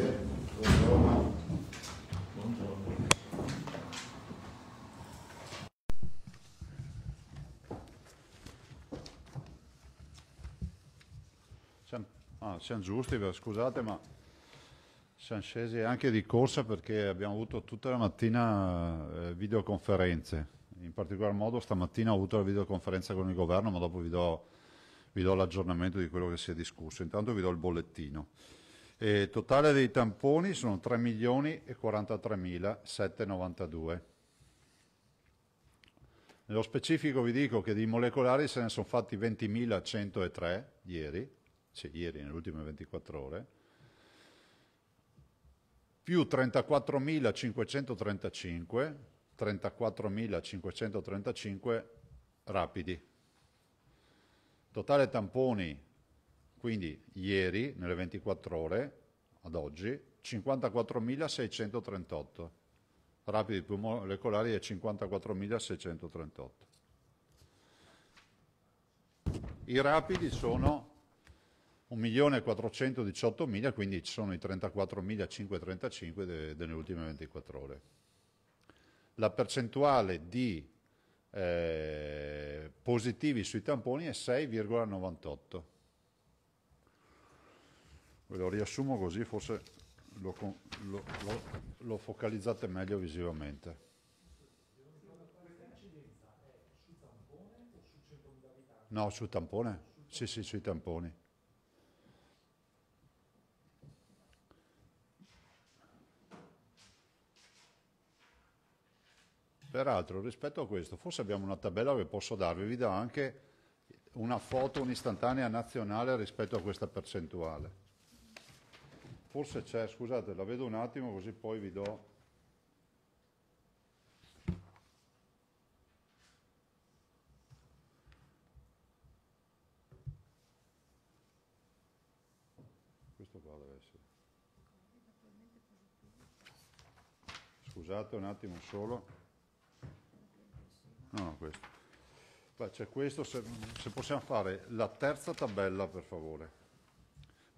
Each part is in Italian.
grazie. Buongiorno. Buongiorno. Siamo, ah, siamo giusti, scusate, ma siamo scesi anche di corsa perché abbiamo avuto tutta la mattina eh, videoconferenze. In particolar modo stamattina ho avuto la videoconferenza con il governo, ma dopo vi do, vi do l'aggiornamento di quello che si è discusso. Intanto vi do il bollettino. Il totale dei tamponi sono 3.043.792. Nello specifico vi dico che di molecolari se ne sono fatti 20.103 ieri, cioè ieri nelle ultime 24 ore, più 34.535, 34.535 rapidi. Totale tamponi quindi ieri, nelle 24 ore, ad oggi, 54.638. Rapidi molecolari è 54.638. I rapidi sono 1.418.000, quindi ci sono i 34.535 de delle ultime 24 ore. La percentuale di eh, positivi sui tamponi è 6,98 Ve lo riassumo così, forse lo, lo, lo, lo focalizzate meglio visivamente. No, sul tampone? Sì, sì, sui tamponi. Peraltro, rispetto a questo, forse abbiamo una tabella che posso darvi, vi do anche una foto, un'istantanea nazionale rispetto a questa percentuale. Forse c'è, scusate, la vedo un attimo così poi vi do... Questo qua deve essere. Scusate un attimo solo. No, no, questo. Beh, c'è questo, se, se possiamo fare la terza tabella per favore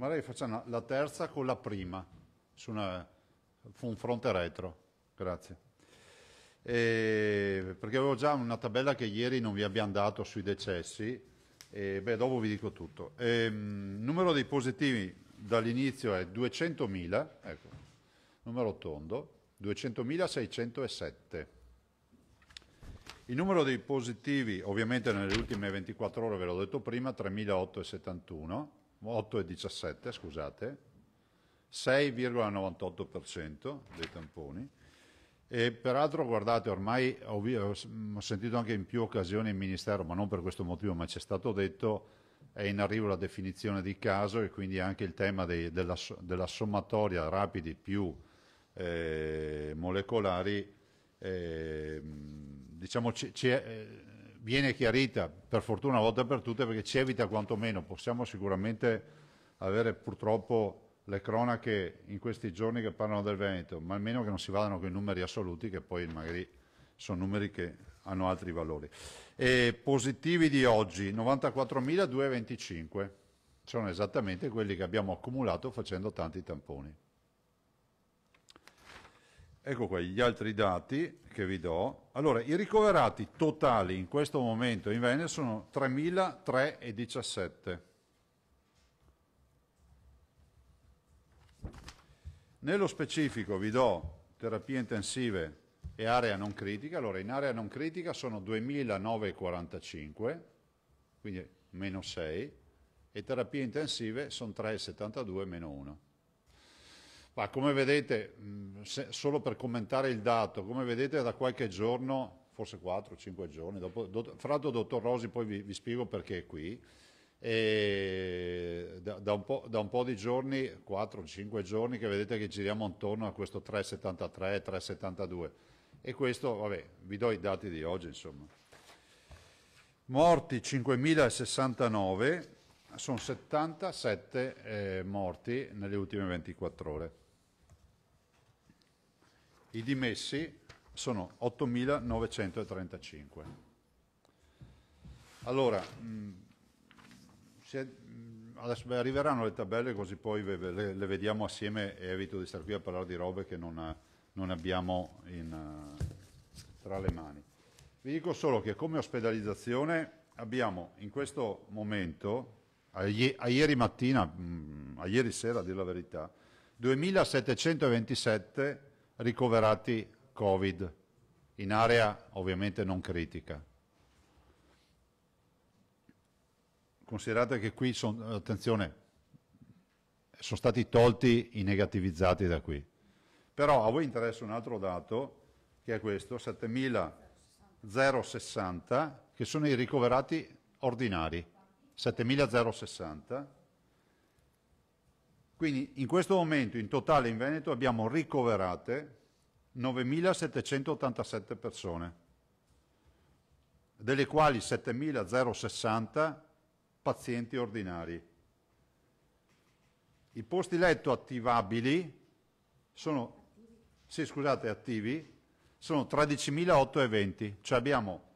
magari facciamo cioè, la terza con la prima, su una, un fronte retro. Grazie. E perché avevo già una tabella che ieri non vi abbiamo dato sui decessi, e beh, dopo vi dico tutto. Il ehm, numero dei positivi dall'inizio è 200.000, ecco, numero tondo, 200.607. Il numero dei positivi, ovviamente nelle ultime 24 ore, ve l'ho detto prima, 3.871. 8 e 17, scusate, 6,98% dei tamponi. E peraltro, guardate, ormai ho, ho, sentito anche in più occasioni in Ministero, ma non per questo motivo, ma ci è stato detto, è in arrivo la definizione di caso e quindi anche il tema dei, della, della, sommatoria rapidi più eh, molecolari, eh, diciamo, ci, ci è, eh, viene chiarita per fortuna una volta per tutte perché ci evita quantomeno, possiamo sicuramente avere purtroppo le cronache in questi giorni che parlano del Veneto, ma almeno che non si vadano con i numeri assoluti che poi magari sono numeri che hanno altri valori. E positivi di oggi, 94.225, sono esattamente quelli che abbiamo accumulato facendo tanti tamponi. Ecco qua gli altri dati che vi do. Allora, i ricoverati totali in questo momento in Veneto sono 3.317. Nello specifico vi do terapie intensive e area non critica. Allora, in area non critica sono 2.945, quindi meno 6, e terapie intensive sono 3,72 meno 1. Ma come vedete, mm, se, solo per commentare il dato, come vedete da qualche giorno, forse 4-5 giorni, dopo, do, fra l'altro dottor Rosi poi vi, vi, spiego perché è qui, e da, da, un po', da un po' di giorni, 4-5 giorni, che vedete che giriamo intorno a questo 3,73, 3,72 e questo, vabbè, vi do i dati di oggi insomma. Morti 5.069, sono 77 eh, morti nelle ultime 24 ore. I dimessi sono 8.935. Allora, mh, mm, è, mh, mm, arriveranno le tabelle così poi ve, le, le, vediamo assieme e evito di stare qui a parlare di robe che non, non abbiamo in, uh, tra le mani. Vi dico solo che come ospedalizzazione abbiamo in questo momento, a, a ieri mattina, mh, mm, a ieri sera a dire la verità, 2727 ricoverati Covid, in area ovviamente non critica. Considerate che qui, son, attenzione, sono stati tolti i negativizzati da qui. Però a voi interessa un altro dato, che è questo, 7.060, che sono i ricoverati ordinari, 7.060 quindi in questo momento in totale in Veneto abbiamo ricoverate 9.787 persone, delle quali 7.060 pazienti ordinari. I posti letto attivabili sono, sì, scusate, attivi, sono 13.820, cioè abbiamo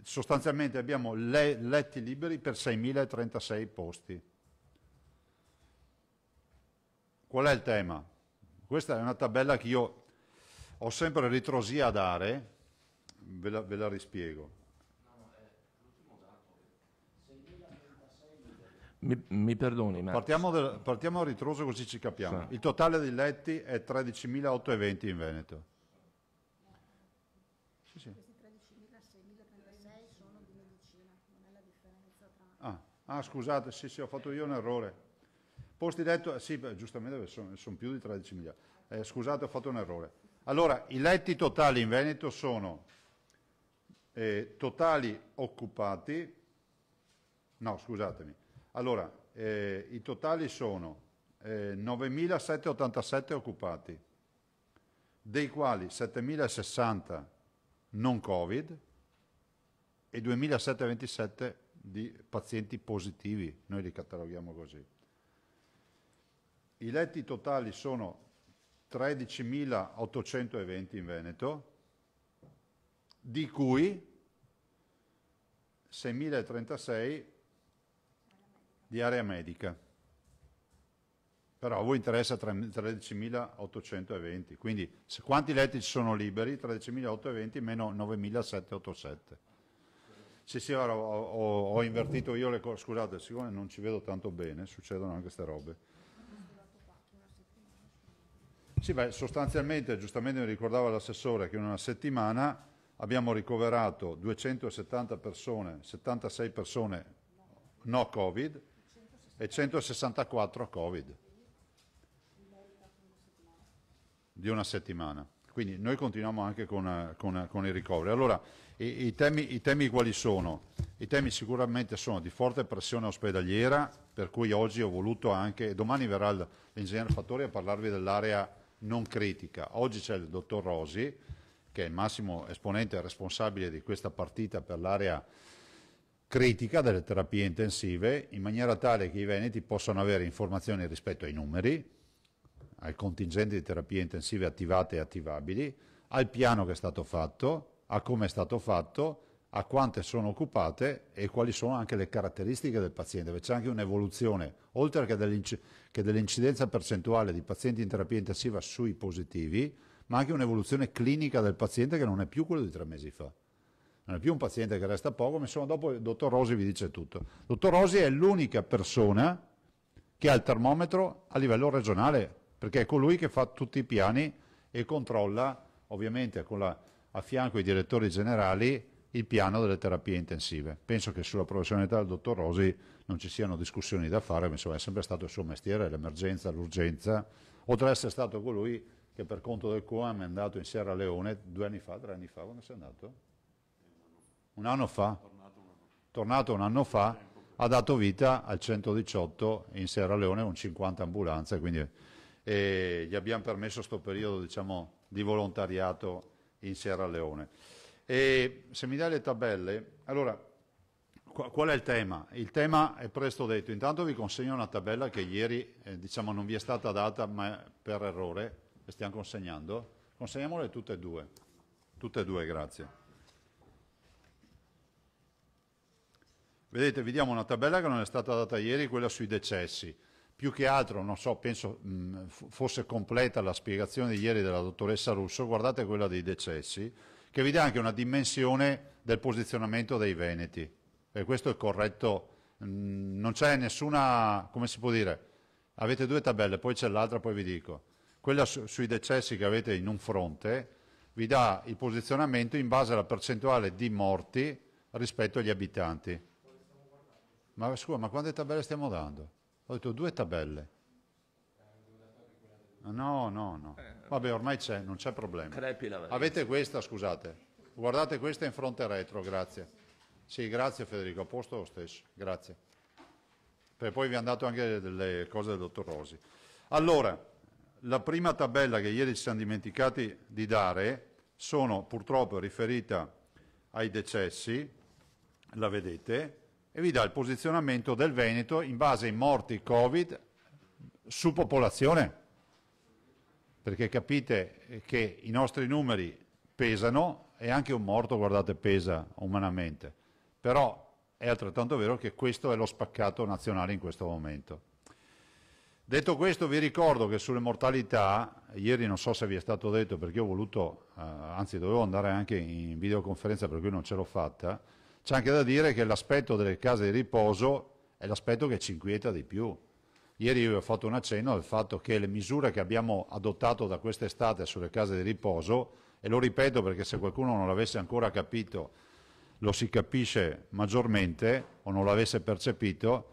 sostanzialmente abbiamo letti liberi per 6.036 posti. Qual è il tema? Questa è una tabella che io ho sempre ritrosia a dare, ve la, ve la rispiego. Mi, mi, perdoni, ma... Partiamo, del, partiamo a ritroso così ci capiamo. Sì. Il totale dei letti è 13.820 in Veneto. Sì, sì. Questi 13.636 sono di medicina, non è la differenza tra... Ah, ah scusate, sì, sì, ho fatto io un errore. Posti letto, eh, sì, beh, giustamente sono, sono, più di 13 miliardi. Eh, scusate, ho fatto un errore. Allora, i letti totali in Veneto sono eh, totali occupati, no scusatemi, allora eh, i totali sono 9.787 eh, occupati, dei quali 7.060 non Covid e 2.727 di pazienti positivi, noi li cataloghiamo così i letti totali sono 13.820 in Veneto, di cui 6.036 di area medica. Però a voi interessa 13.820, quindi se quanti letti ci sono liberi? 13.820 meno 9.787. Sì, sì, ho, ho, ho invertito io le cose, scusate, siccome non ci vedo tanto bene, succedono anche queste robe. Sì, beh, sostanzialmente, giustamente mi ricordava l'assessore che in una settimana abbiamo ricoverato 270 persone, 76 persone no Covid e 164 Covid di una settimana. Quindi noi continuiamo anche con, con, con i ricoveri. Allora, i, i, temi, i temi quali sono? I temi sicuramente sono di forte pressione ospedaliera, per cui oggi ho voluto anche, domani verrà l'ingegnere Fattori a parlarvi dell'area non critica. Oggi c'è il dottor Rosi, che è il massimo esponente responsabile di questa partita per l'area critica delle terapie intensive, in maniera tale che i veneti possano avere informazioni rispetto ai numeri, al contingente di terapie intensive attivate e attivabili, al piano che è stato fatto, a come è stato fatto a quante sono occupate e quali sono anche le caratteristiche del paziente, c'è anche un'evoluzione, oltre che dell'incidenza percentuale di pazienti in terapia intensiva sui positivi, ma anche un'evoluzione clinica del paziente che non è più quello di tre mesi fa. Non è più un paziente che resta poco, ma insomma dopo il dottor Rosi vi dice tutto. Il dottor Rosi è l'unica persona che ha il termometro a livello regionale, perché è colui che fa tutti i piani e controlla, ovviamente la, a fianco i direttori generali, il piano delle terapie intensive. Penso che sulla professionalità del dottor Rosi non ci siano discussioni da fare, ma insomma è sempre stato il suo mestiere, l'emergenza, l'urgenza. Oltre ad essere stato colui che per conto del COAM è andato in Sierra Leone due anni fa, tre anni fa, quando sei andato? Un anno fa. Tornato un anno fa, ha dato vita al 118 in Sierra Leone con 50 ambulanze, quindi eh, gli abbiamo permesso questo periodo diciamo, di volontariato in Sierra Leone. E se mi dai le tabelle, allora qual è il tema? Il tema è presto detto, intanto vi consegno una tabella che ieri eh, diciamo non vi è stata data ma per errore le stiamo consegnando, consegniamole tutte e due, tutte e due grazie. Vedete, vi diamo una tabella che non è stata data ieri, quella sui decessi. Più che altro, non so, penso mh, mm, fosse completa la spiegazione di ieri della dottoressa Russo, guardate quella dei decessi, che vi dà anche una dimensione del posizionamento dei Veneti. E questo è corretto, mm, non c'è nessuna, come si può dire, avete due tabelle, poi c'è l'altra, poi vi dico. Quella su, sui decessi che avete in un fronte vi dà il posizionamento in base alla percentuale di morti rispetto agli abitanti. Ma scusa, ma quante tabelle stiamo dando? Ho detto due tabelle. No, no, no. Eh, Vabbè, ormai c'è, non c'è problema. Crepi la Avete questa, scusate. Guardate questa in fronte retro, grazie. Sì, grazie Federico, a posto lo stesso. Grazie. Per poi vi hanno dato anche delle cose del dottor Rosi. Allora, la prima tabella che ieri ci siamo dimenticati di dare sono purtroppo riferita ai decessi, la vedete, e vi dà il posizionamento del Veneto in base ai morti Covid su popolazione perché capite che i nostri numeri pesano e anche un morto, guardate, pesa umanamente, però è altrettanto vero che questo è lo spaccato nazionale in questo momento. Detto questo vi ricordo che sulle mortalità, ieri non so se vi è stato detto perché ho voluto, eh, anzi dovevo andare anche in videoconferenza per cui non ce l'ho fatta, c'è anche da dire che l'aspetto delle case di riposo è l'aspetto che ci inquieta di più, Ieri io ho fatto un accenno al fatto che le misure che abbiamo adottato da quest'estate sulle case di riposo, e lo ripeto perché se qualcuno non l'avesse ancora capito lo si capisce maggiormente o non l'avesse percepito,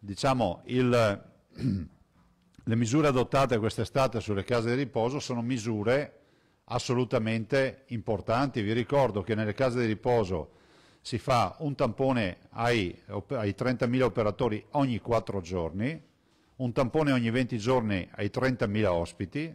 diciamo il, le misure adottate quest'estate sulle case di riposo sono misure assolutamente importanti. Vi ricordo che nelle case di riposo si fa un tampone ai, ai 30.000 operatori ogni 4 giorni, un tampone ogni 20 giorni ai 30.000 ospiti,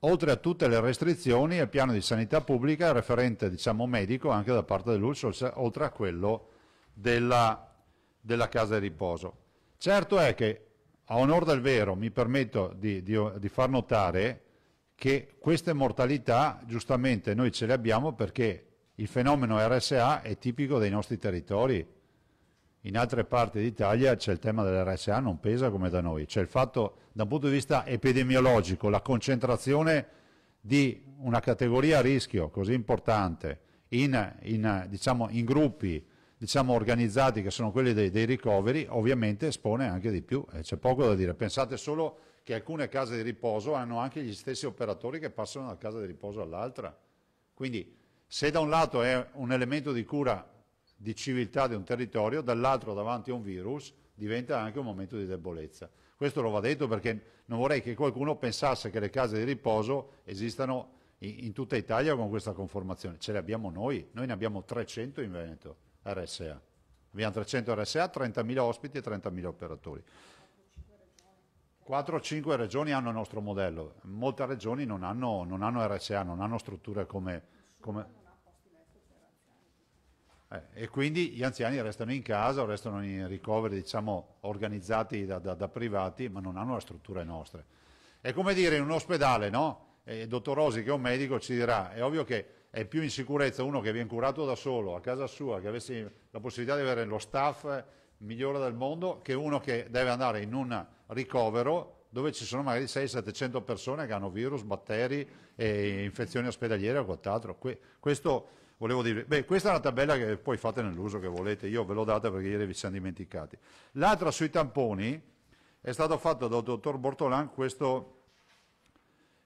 oltre a tutte le restrizioni il piano di sanità pubblica referente diciamo, medico anche da parte dell'ULS, oltre a quello della, della, casa di riposo. Certo è che, a onor del vero, mi permetto di, di, di far notare che queste mortalità giustamente noi ce le abbiamo perché il fenomeno RSA è tipico dei nostri territori, in altre parti d'Italia c'è il tema dell'RSA, non pesa come da noi. C'è il fatto, da un punto di vista epidemiologico, la concentrazione di una categoria a rischio così importante in, in, diciamo, in gruppi diciamo, organizzati che sono quelli dei, dei, ricoveri, ovviamente espone anche di più. Eh, c'è poco da dire. Pensate solo che alcune case di riposo hanno anche gli stessi operatori che passano da casa di riposo all'altra. Quindi se da un lato è un elemento di cura di civiltà di un territorio, dall'altro davanti a un virus diventa anche un momento di debolezza. Questo lo va detto perché non vorrei che qualcuno pensasse che le case di riposo esistano in, in tutta Italia con questa conformazione. Ce le abbiamo noi, noi ne abbiamo 300 in Veneto, RSA. Abbiamo 300 RSA, 30.000 ospiti e 30.000 operatori. 4-5 regioni hanno il nostro modello, molte regioni non hanno, non hanno RSA, non hanno strutture come... come eh, e quindi gli anziani restano in casa, o restano in ricoveri diciamo, organizzati da, da, da, privati, ma non hanno la struttura nostra. È come dire in un ospedale, no? E il dottor Rosi, che è un medico, ci dirà, è ovvio che è più in sicurezza uno che viene curato da solo, a casa sua, che avesse la possibilità di avere lo staff migliore del mondo, che uno che deve andare in un ricovero dove ci sono magari 600-700 persone che hanno virus, batteri, infezioni ospedaliere o quant'altro. Que questo volevo dire, beh, questa è una tabella che poi fate nell'uso che volete, io ve l'ho data perché ieri vi siamo dimenticati. L'altra sui tamponi è stato fatto dal dottor Bortolan questo,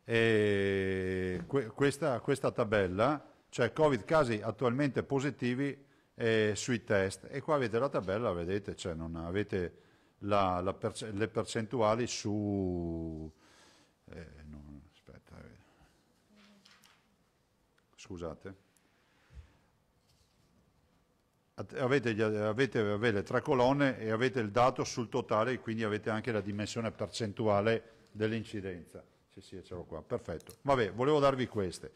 eh, que, questa, questa, tabella, cioè Covid casi attualmente positivi eh, sui test. E qua avete la tabella, vedete, cioè non avete la, la perce le percentuali su... Eh, non, aspetta, eh. scusate avete, avete, avete tre colonne e avete il dato sul totale e quindi avete anche la dimensione percentuale dell'incidenza. Sì, sì, ce l'ho qua, perfetto. Vabbè, volevo darvi queste.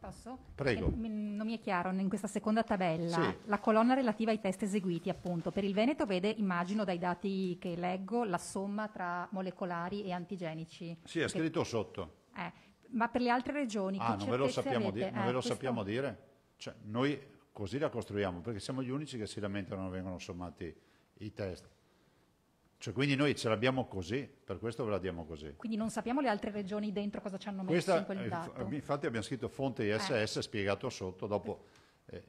Posso? Prego. Eh, non mi è chiaro, in questa seconda tabella, sì. la colonna relativa ai test eseguiti, appunto, per il Veneto vede, immagino dai dati che leggo, la somma tra molecolari e antigenici. Sì, è scritto che... sotto. Eh, ma per le altre regioni... Ah, non ve lo sappiamo, di... non eh, ve lo questo... sappiamo dire? Cioè, noi così la costruiamo, perché siamo gli unici che si lamentano non vengono sommati i test. Cioè, quindi noi ce l'abbiamo così, per questo ve la diamo così. Quindi non sappiamo le altre regioni dentro cosa ci hanno messo in quel eh, dato. Infatti abbiamo scritto fonte ISS eh. spiegato sotto, dopo eh, eh,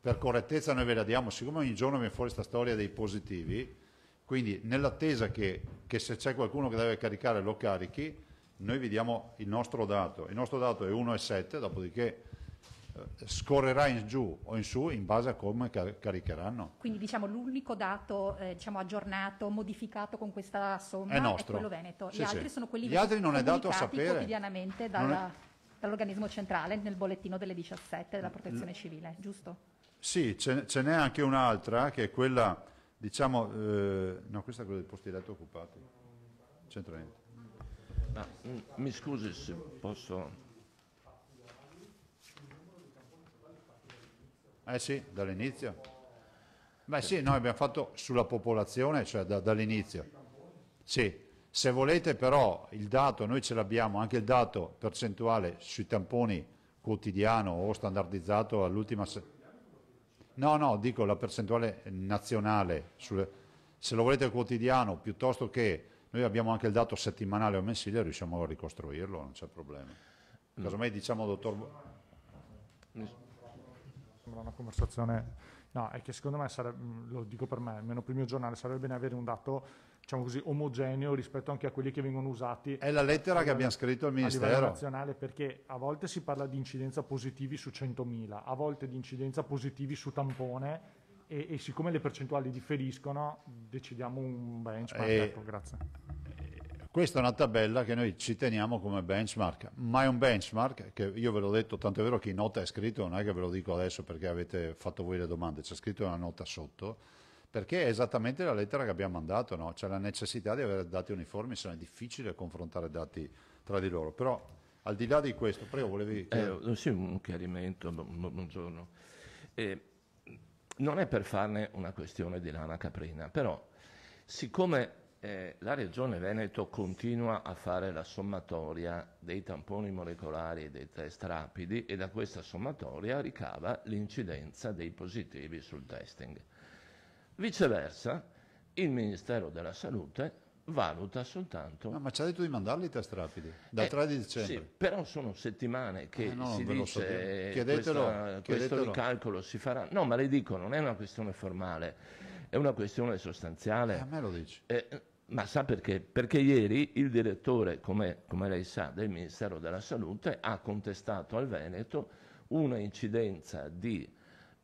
per correttezza noi ve la diamo, siccome ogni giorno viene fuori questa storia dei positivi, quindi nell'attesa che, che se c'è qualcuno che deve caricare lo carichi, noi vi diamo il nostro dato, il nostro dato è 1,7, dopodiché scorrerà in giù o in su in base a come car- caricheranno. Quindi diciamo l'unico dato eh, diciamo, aggiornato, modificato con questa somma è, è quello veneto, sì, gli sì. altri sono quelli Gli altri non è dato a sapere quotidianamente dalla, è... dall'organismo centrale nel bollettino delle 17 della Protezione L- Civile, giusto? Sì, ce, n'è anche un'altra che è quella diciamo eh, no, questa è quella dei posti letto occupati. C'entra niente. Mm, mi scusi se posso Eh sì, dall'inizio. Beh sì, noi abbiamo fatto sulla popolazione, cioè da, dall'inizio. Sì, se volete però il dato, noi ce l'abbiamo, anche il dato percentuale sui tamponi quotidiano o standardizzato all'ultima... no, no, dico la percentuale nazionale, sulle, se lo volete quotidiano piuttosto che noi abbiamo anche il dato settimanale o mensile, riusciamo a ricostruirlo, non c'è problema. Mm. Casomai diciamo, dottor sembra una conversazione... No, è che secondo me, sarebbe, mm, lo dico per me, almeno per il mio giornale, sarebbe bene avere un dato diciamo così, omogeneo rispetto anche a quelli che vengono usati. È la lettera che abbiamo scritto al Ministero. nazionale perché a volte si parla di incidenza positivi su 100.000, a volte di incidenza positivi su tampone e, e siccome le percentuali differiscono decidiamo un benchmark. E... Eh, ecco, grazie. Questa è una tabella che noi ci teniamo come benchmark, ma è un benchmark che io ve l'ho detto, tanto è vero che in nota è scritto, non è che ve lo dico adesso perché avete fatto voi le domande, c'è scritto una nota sotto, perché è esattamente la lettera che abbiamo mandato, no? c'è la necessità di avere dati uniformi, se non è difficile confrontare dati tra di loro, però al di là di questo, prego, volevi... Eh, eh sì, un chiarimento, buongiorno. Eh, non è per farne una questione di lana caprina, però siccome eh, la Regione Veneto continua a fare la sommatoria dei tamponi molecolari e dei test rapidi e da questa sommatoria ricava l'incidenza dei positivi sul testing. Viceversa, il Ministero della Salute valuta soltanto... No, ma ci ha detto di mandarli i test rapidi, dal eh, 3 di dicembre. Sì, però sono settimane che eh, no, si dice chiedetelo, chiedetelo. questo ricalcolo si farà. No, ma le dico, non è una questione formale è una questione sostanziale. Eh, a me lo dici. Eh, ma sa perché? Perché ieri il direttore, come, come lei sa, del Ministero della Salute ha contestato al Veneto una incidenza di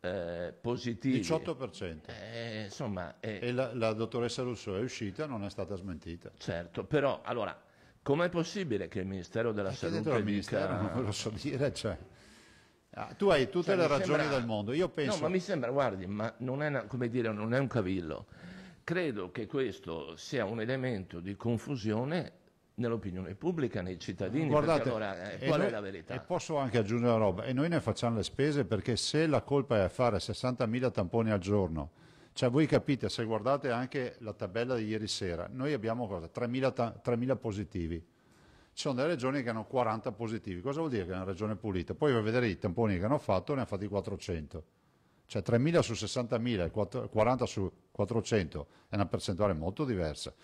eh, positivi. 18%. Eh, insomma, eh, e la, la, dottoressa Russo è uscita, e non è stata smentita. Certo, però allora, com'è possibile che il Ministero della eh, Salute... Il Ministero, non ve lo so dire, cioè. Ah, tu hai tutte cioè, le ragioni sembra... del mondo, io penso... No, ma mi sembra, guardi, ma non è, una, come dire, non è un cavillo. Credo che questo sia un elemento di confusione nell'opinione pubblica, nei cittadini, Guardate, allora, eh, qual noi, è la verità? E posso anche aggiungere una roba, e noi ne facciamo le spese perché se la colpa è a fare 60.000 tamponi al giorno, cioè voi capite, se guardate anche la tabella di ieri sera, noi abbiamo 3.000, 3.000 positivi, ci sono delle regioni che hanno 40 positivi, cosa vuol dire che è una regione pulita? Poi vai a vedere i tamponi che hanno fatto, ne hanno fatti 400, cioè 3.000 su 60.000, 40 su 400, è una percentuale molto diversa.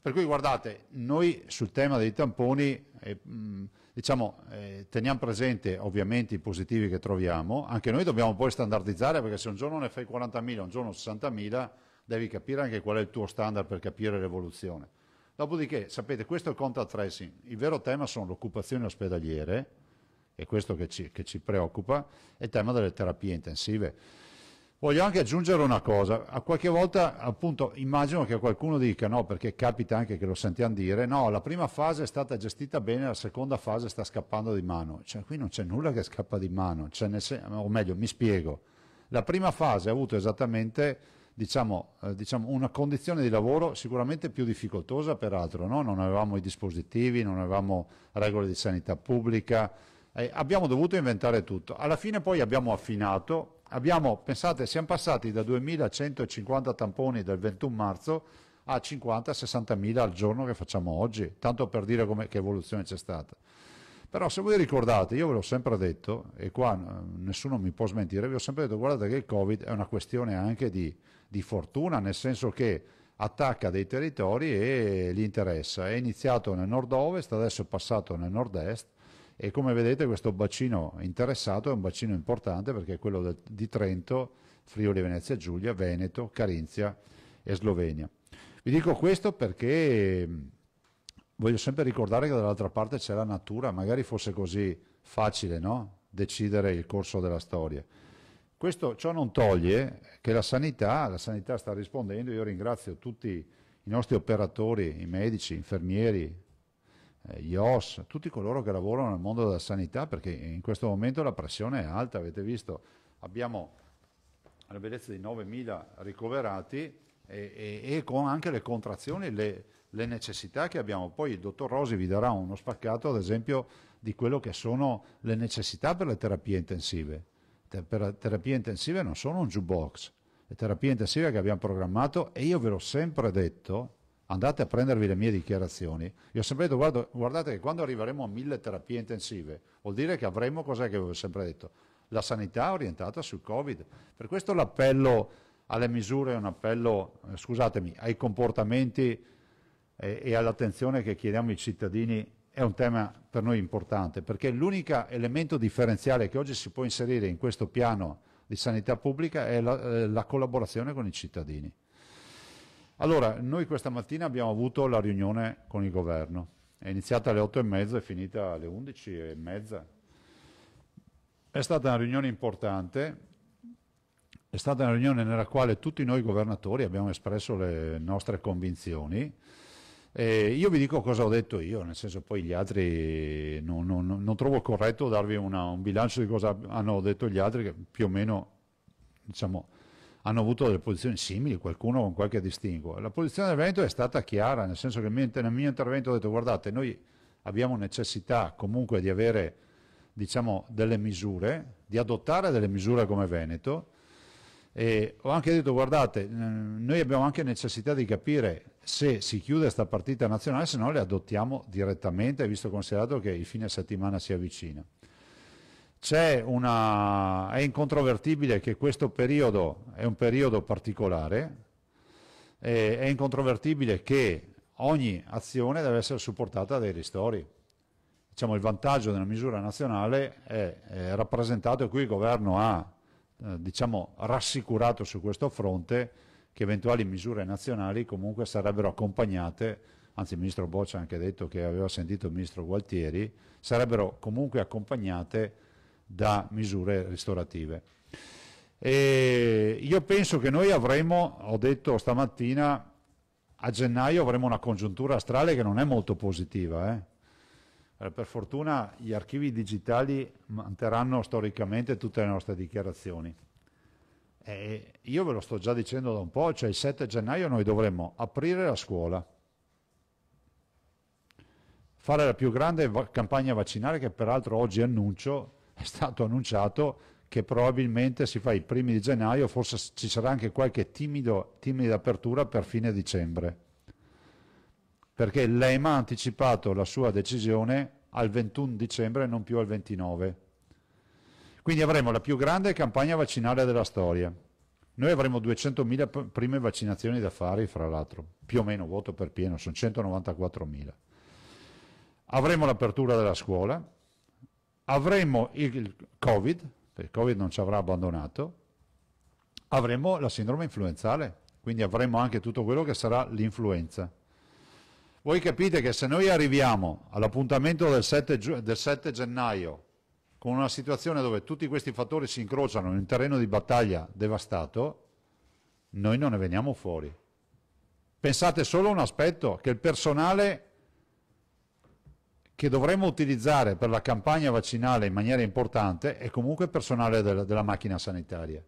Per cui guardate, noi sul tema dei tamponi eh, mm, diciamo, eh, teniamo presente ovviamente i positivi che troviamo, anche noi dobbiamo poi standardizzare perché se un giorno ne fai 40.000, un giorno 60.000, devi capire anche qual è il tuo standard per capire l'evoluzione. Dopodiché, sapete, questo è il contact tracing. Il vero tema sono le occupazioni ospedaliere, è questo che ci, che ci preoccupa, e il tema delle terapie intensive. Voglio anche aggiungere una cosa, a qualche volta appunto immagino che qualcuno dica no, perché capita anche che lo sentiamo dire, no, la prima fase è stata gestita bene, la seconda fase sta scappando di mano. Cioè qui non c'è nulla che scappa di mano, cioè, o meglio mi spiego, la prima fase ha avuto esattamente diciamo, eh, diciamo, una condizione di lavoro sicuramente più difficoltosa peraltro, no? non avevamo i dispositivi, non avevamo regole di sanità pubblica, eh, abbiamo dovuto inventare tutto. Alla fine poi abbiamo affinato, abbiamo, pensate, siamo passati da 2.150 tamponi dal 21 marzo a 50-60.000 al giorno che facciamo oggi, tanto per dire che evoluzione c'è stata. Però se voi ricordate, io ve l'ho sempre detto, e qua eh, nessuno mi può smentire, vi ho sempre detto guardate che il Covid è una questione anche di, di fortuna, nel senso che attacca dei territori e li interessa. È iniziato nel nord-ovest, adesso è passato nel nord-est e come vedete questo bacino interessato è un bacino importante perché è quello del, di Trento, Friuli Venezia Giulia, Veneto, Carinzia e Slovenia. Vi dico questo perché voglio sempre ricordare che dall'altra parte c'è la natura, magari fosse così facile no? decidere il corso della storia. Questo, ciò non toglie che la sanità, la sanità sta rispondendo, io ringrazio tutti i nostri operatori, i medici, eh, gli infermieri, gli OS, tutti coloro che lavorano nel mondo della sanità perché in questo momento la pressione è alta, avete visto, abbiamo la bellezza di 9.000 ricoverati e, e, e, con anche le contrazioni, le, le, necessità che abbiamo. Poi il dottor Rosi vi darà uno spaccato, ad esempio, di quello che sono le necessità per le terapie intensive per terapie intensive non sono un jukebox. Le terapie intensive che abbiamo programmato, e io ve l'ho sempre detto, andate a prendervi le mie dichiarazioni. Io ho sempre detto, guarda, guardate che quando arriveremo a mille terapie intensive, vuol dire che avremo, cos'è che avevo sempre detto? La sanità orientata sul Covid. Per questo l'appello alle misure è un appello, eh, scusatemi, ai comportamenti e, eh, e all'attenzione che chiediamo ai cittadini è un tema per noi importante perché l'unico elemento differenziale che oggi si può inserire in questo piano di sanità pubblica è la, eh, la collaborazione con i cittadini. Allora, noi questa mattina abbiamo avuto la riunione con il governo, è iniziata alle 8.30 e mezza e finita alle e mezza. È stata una riunione importante, è stata una riunione nella quale tutti noi governatori abbiamo espresso le nostre convinzioni, eh, io vi dico cosa ho detto io, nel senso poi gli altri non, non, non trovo corretto darvi una, un bilancio di cosa hanno detto gli altri che più o meno diciamo, hanno avuto delle posizioni simili, qualcuno con qualche distinguo. La posizione del Veneto è stata chiara, nel senso che nel mio intervento ho detto guardate noi abbiamo necessità comunque di avere diciamo, delle misure, di adottare delle misure come Veneto e ho anche detto guardate noi abbiamo anche necessità di capire se si chiude questa partita nazionale, se no le adottiamo direttamente, visto considerato che il fine settimana si avvicina. Una, è incontrovertibile che questo periodo è un periodo particolare, è incontrovertibile che ogni azione deve essere supportata dai ristori. Diciamo, il vantaggio della misura nazionale è, è rappresentato e qui il governo ha eh, diciamo, rassicurato su questo fronte che eventuali misure nazionali comunque sarebbero accompagnate, anzi il ministro Boccia ha anche detto che aveva sentito il ministro Gualtieri, sarebbero comunque accompagnate da misure ristorative. E io penso che noi avremo, ho detto stamattina, a gennaio avremo una congiuntura astrale che non è molto positiva. Eh? per fortuna gli archivi digitali manterranno storicamente tutte le nostre dichiarazioni. Eh, io ve lo sto già dicendo da un po', cioè il 7 gennaio noi dovremmo aprire la scuola, fare la più grande va- campagna vaccinale che peraltro oggi annuncio, è stato annunciato che probabilmente si fa i primi di gennaio, forse ci sarà anche qualche timido, timida apertura per fine dicembre, perché l'EMA ha anticipato la sua decisione al 21 dicembre e non più al 29 quindi avremo la più grande campagna vaccinale della storia. Noi avremo 200.000 prime vaccinazioni da fare, fra l'altro, più o meno voto per pieno, sono 194.000. Avremo l'apertura della scuola, avremo il Covid, perché il Covid non ci avrà abbandonato, avremo la sindrome influenzale, quindi avremo anche tutto quello che sarà l'influenza. Voi capite che se noi arriviamo all'appuntamento del 7, del 7 gennaio con una situazione dove tutti questi fattori si incrociano in un terreno di battaglia devastato, noi non ne veniamo fuori. Pensate solo a un aspetto, che il personale che dovremmo utilizzare per la campagna vaccinale in maniera importante è comunque il personale della, della macchina sanitaria.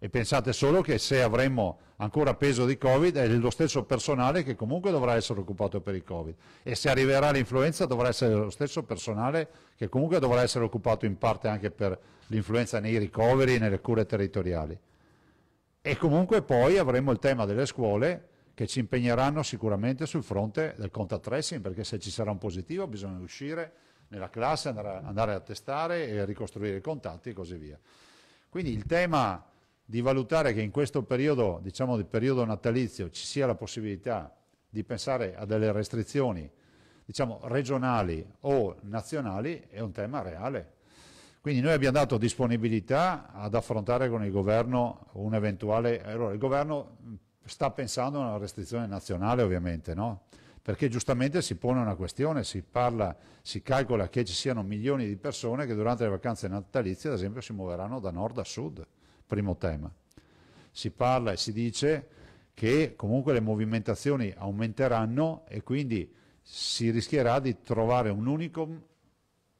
E pensate solo che se avremmo ancora peso di Covid è lo stesso personale che comunque dovrà essere occupato per il Covid e se arriverà l'influenza dovrà essere lo stesso personale che comunque dovrà essere occupato in parte anche per l'influenza nei ricoveri e nelle cure territoriali. E comunque poi avremo il tema delle scuole che ci impegneranno sicuramente sul fronte del contact tracing perché se ci sarà un positivo bisogna uscire nella classe, andare a testare e ricostruire i contatti e così via. Quindi il tema di valutare che in questo periodo, diciamo del periodo natalizio, ci sia la possibilità di pensare a delle restrizioni, diciamo, regionali o nazionali, è un tema reale. Quindi noi abbiamo dato disponibilità ad affrontare con il governo un eventuale... Allora, il governo sta pensando a una restrizione nazionale ovviamente, no? Perché giustamente si pone una questione, si parla, si calcola che ci siano milioni di persone che durante le vacanze natalizie, ad esempio, si muoveranno da nord a sud primo tema. Si parla e si dice che comunque le movimentazioni aumenteranno e quindi si rischierà di trovare un unico,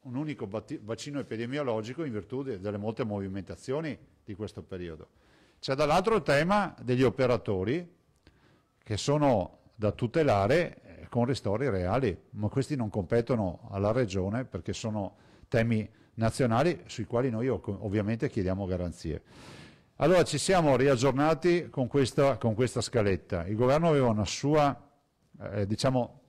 un unico vaccino epidemiologico in virtù delle molte movimentazioni di questo periodo. C'è dall'altro il tema degli operatori che sono da tutelare eh, con ristori reali, ma questi non competono alla Regione perché sono temi nazionali sui quali noi ovviamente chiediamo garanzie. Allora ci siamo riaggiornati con questa, con questa scaletta. Il governo aveva una sua eh, diciamo,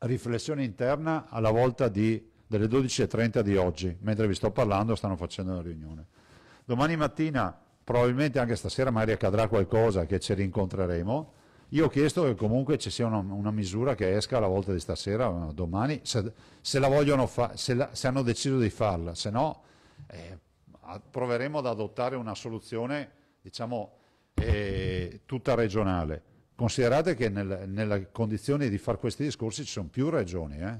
riflessione interna alla volta di, delle 12.30 di oggi, mentre vi sto parlando stanno facendo una riunione. Domani mattina, probabilmente anche stasera magari accadrà qualcosa che ci rincontreremo, io ho chiesto che comunque ci sia una, una misura che esca alla volta di stasera, domani, se, se, la se, la, se hanno deciso di farla, se no... Eh, proveremo ad adottare una soluzione diciamo, eh, tutta regionale. Considerate che nel, nelle condizioni di fare questi discorsi ci sono più regioni, eh?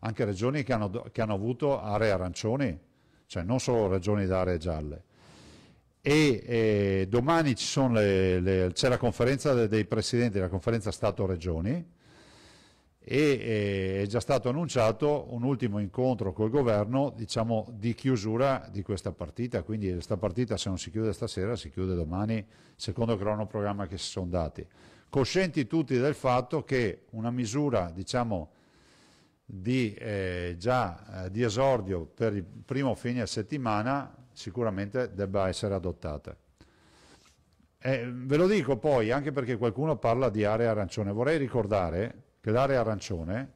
anche regioni che hanno, che hanno avuto aree arancioni, cioè non solo regioni da aree gialle. E, eh, domani c'è la conferenza dei presidenti, la conferenza Stato-Regioni, e eh, è già stato annunciato un ultimo incontro col governo diciamo, di chiusura di questa partita, quindi questa eh, partita se non si chiude stasera si chiude domani secondo il cronoprogramma che si sono dati. Coscienti tutti del fatto che una misura diciamo, di, eh, già eh, di esordio per il primo fine settimana sicuramente debba essere adottata. Eh, ve lo dico poi anche perché qualcuno parla di area arancione, vorrei ricordare che l'area arancione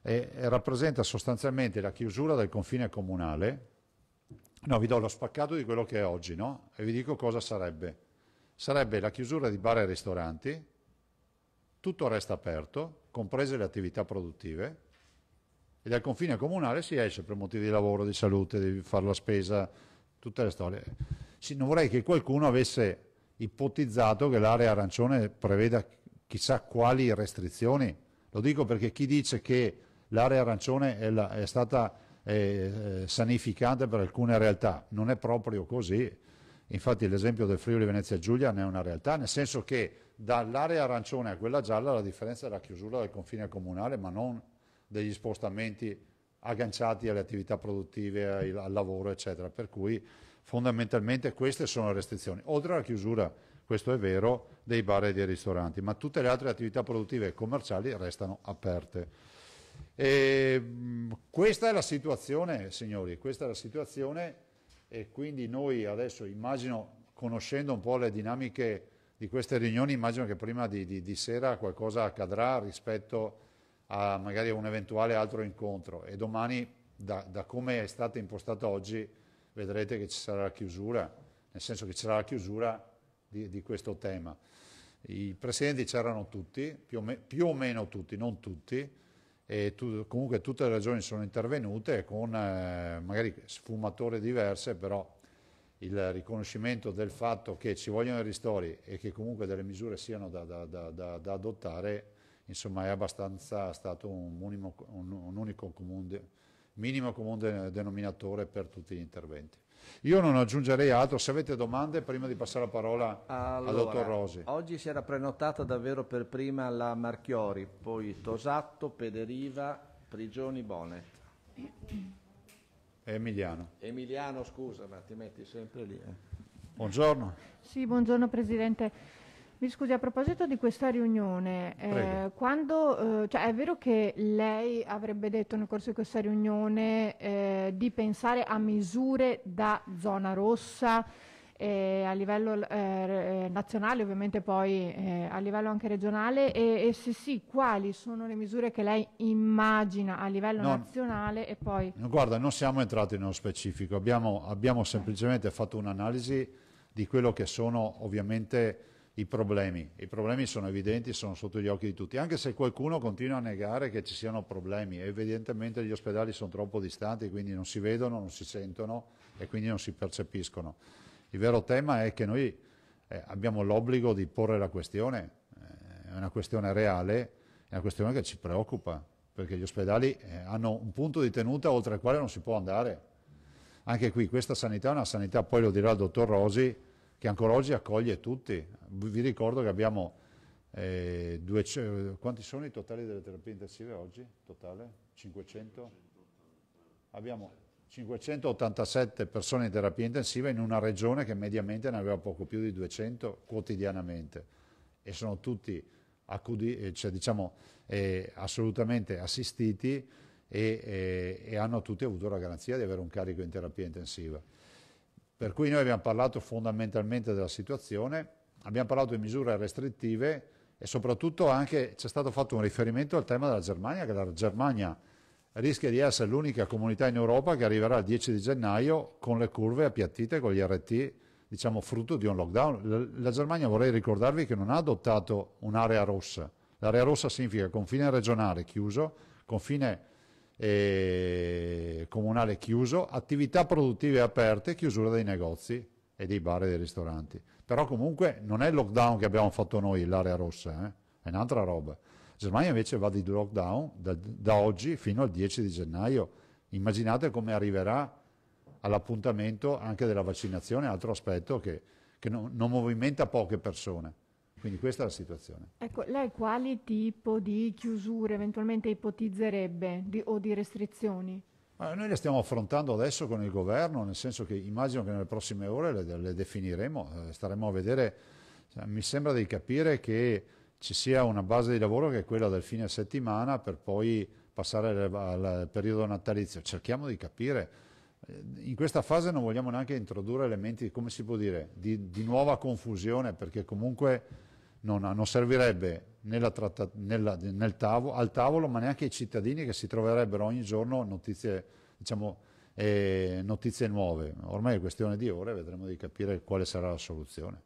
è, eh, è rappresenta sostanzialmente la chiusura del confine comunale. No, vi do lo spaccato di quello che è oggi, no? E vi dico cosa sarebbe. Sarebbe la chiusura di bar e ristoranti, tutto resta aperto, comprese le attività produttive, e dal confine comunale si esce per motivi di lavoro, di salute, di fare la spesa, tutte le storie. non vorrei che qualcuno avesse ipotizzato che l'area arancione preveda chissà quali restrizioni. Lo dico perché chi dice che l'area arancione è, la, è stata eh, eh sanificante per alcune realtà, non è proprio così. Infatti l'esempio del Friuli Venezia Giulia ne è una realtà, nel senso che dall'area arancione a quella gialla la differenza è la chiusura del confine comunale, ma non degli spostamenti agganciati alle attività produttive, al lavoro, eccetera. Per cui fondamentalmente queste sono le restrizioni. Oltre alla chiusura, questo è vero, dei bar e dei ristoranti, ma tutte le altre attività produttive e commerciali restano aperte. E mm, questa è la situazione, signori, questa è la situazione e quindi noi adesso immagino, conoscendo un po' le dinamiche di queste riunioni, immagino che prima di, di, di sera qualcosa accadrà rispetto a magari un eventuale altro incontro e domani, da, da come è stata impostata oggi, vedrete che ci sarà la chiusura, nel senso che ci sarà la chiusura di, di questo tema. I presidenti c'erano tutti, più o, me, più o, meno tutti, non tutti, e tu, comunque tutte le regioni sono intervenute con eh, magari sfumature diverse, però il riconoscimento del fatto che ci vogliono i ristori e che comunque delle misure siano da, da, da, da adottare, insomma è abbastanza stato un, minimo, un, un unico comune, minimo comune denominatore per tutti gli interventi. Io non aggiungerei altro, se avete domande prima di passare la parola allora, al dottor Rosi. Oggi si era prenotata davvero per prima la Marchiori, poi Tosatto, Pederiva, Prigioni, Bonet. Emiliano. Emiliano, scusa, ma ti metti sempre lì. Eh. Buongiorno. Sì, buongiorno Presidente. Mi scusi, a proposito di questa riunione, eh, quando, eh, cioè è vero che lei avrebbe detto nel corso di questa riunione eh, di pensare a misure da zona rossa eh, a livello eh, eh, nazionale, ovviamente poi a livello anche regionale, e, e, se sì, quali sono le misure che lei immagina a livello no, nazionale e poi... Guarda, non siamo entrati nello specifico, abbiamo, abbiamo semplicemente fatto un'analisi di quello che sono ovviamente i problemi. I problemi sono evidenti, sono sotto gli occhi di tutti, anche se qualcuno continua a negare che ci siano problemi. Evidentemente gli ospedali sono troppo distanti, quindi non si vedono, non si sentono e quindi non si percepiscono. Il vero tema è che noi eh, abbiamo l'obbligo di porre la questione, eh, è una questione reale, è una questione che ci preoccupa, perché gli ospedali eh, hanno un punto di tenuta oltre il quale non si può andare. Anche qui questa sanità è una sanità, poi lo dirà il dottor Rosi, che ancora oggi accoglie tutti. Vi ricordo che abbiamo eh, 200, quanti sono i totali delle terapie intensive oggi? Totale? 500? Abbiamo 587 persone in terapia intensiva in una regione che mediamente ne aveva poco più di 200 quotidianamente e sono tutti accudi, eh, cioè, diciamo, eh, assolutamente assistiti e, e, eh, e hanno tutti avuto la garanzia di avere un carico in terapia intensiva. Per cui noi abbiamo parlato fondamentalmente della situazione, abbiamo parlato di misure restrittive e soprattutto anche c'è stato fatto un riferimento al tema della Germania, che la Germania rischia di essere l'unica comunità in Europa che arriverà il 10 di gennaio con le curve appiattite, con gli RT, diciamo, frutto di un lockdown. La Germania, vorrei ricordarvi, che non ha adottato un'area rossa. L'area rossa significa confine regionale chiuso, confine eh, comunale chiuso, attività produttive aperte, chiusura dei negozi e dei bar e dei ristoranti. Però comunque non è il lockdown che abbiamo fatto noi, l'area rossa, eh? è un'altra roba. Germania invece va di lockdown da, da oggi fino al 10 di gennaio. Immaginate come arriverà all'appuntamento anche della vaccinazione, altro aspetto che, che non, non movimenta poche persone. Quindi questa è la situazione. Ecco, lei quali tipo di chiusure eventualmente ipotizzerebbe di, o di restrizioni? Ma noi le stiamo affrontando adesso con il governo, nel senso che immagino che nelle prossime ore le, le definiremo, eh, staremo a vedere, cioè, mi sembra di capire che ci sia una base di lavoro che è quella del fine settimana per poi passare al, periodo natalizio, cerchiamo di capire, eh, in questa fase non vogliamo neanche introdurre elementi, come si può dire, di, di nuova confusione perché comunque non, non servirebbe tratta, nella, nel tavolo, al tavolo, ma neanche ai cittadini che si troverebbero ogni giorno notizie, diciamo, eh, notizie nuove. Ormai è questione di ore, vedremo di capire quale sarà la soluzione.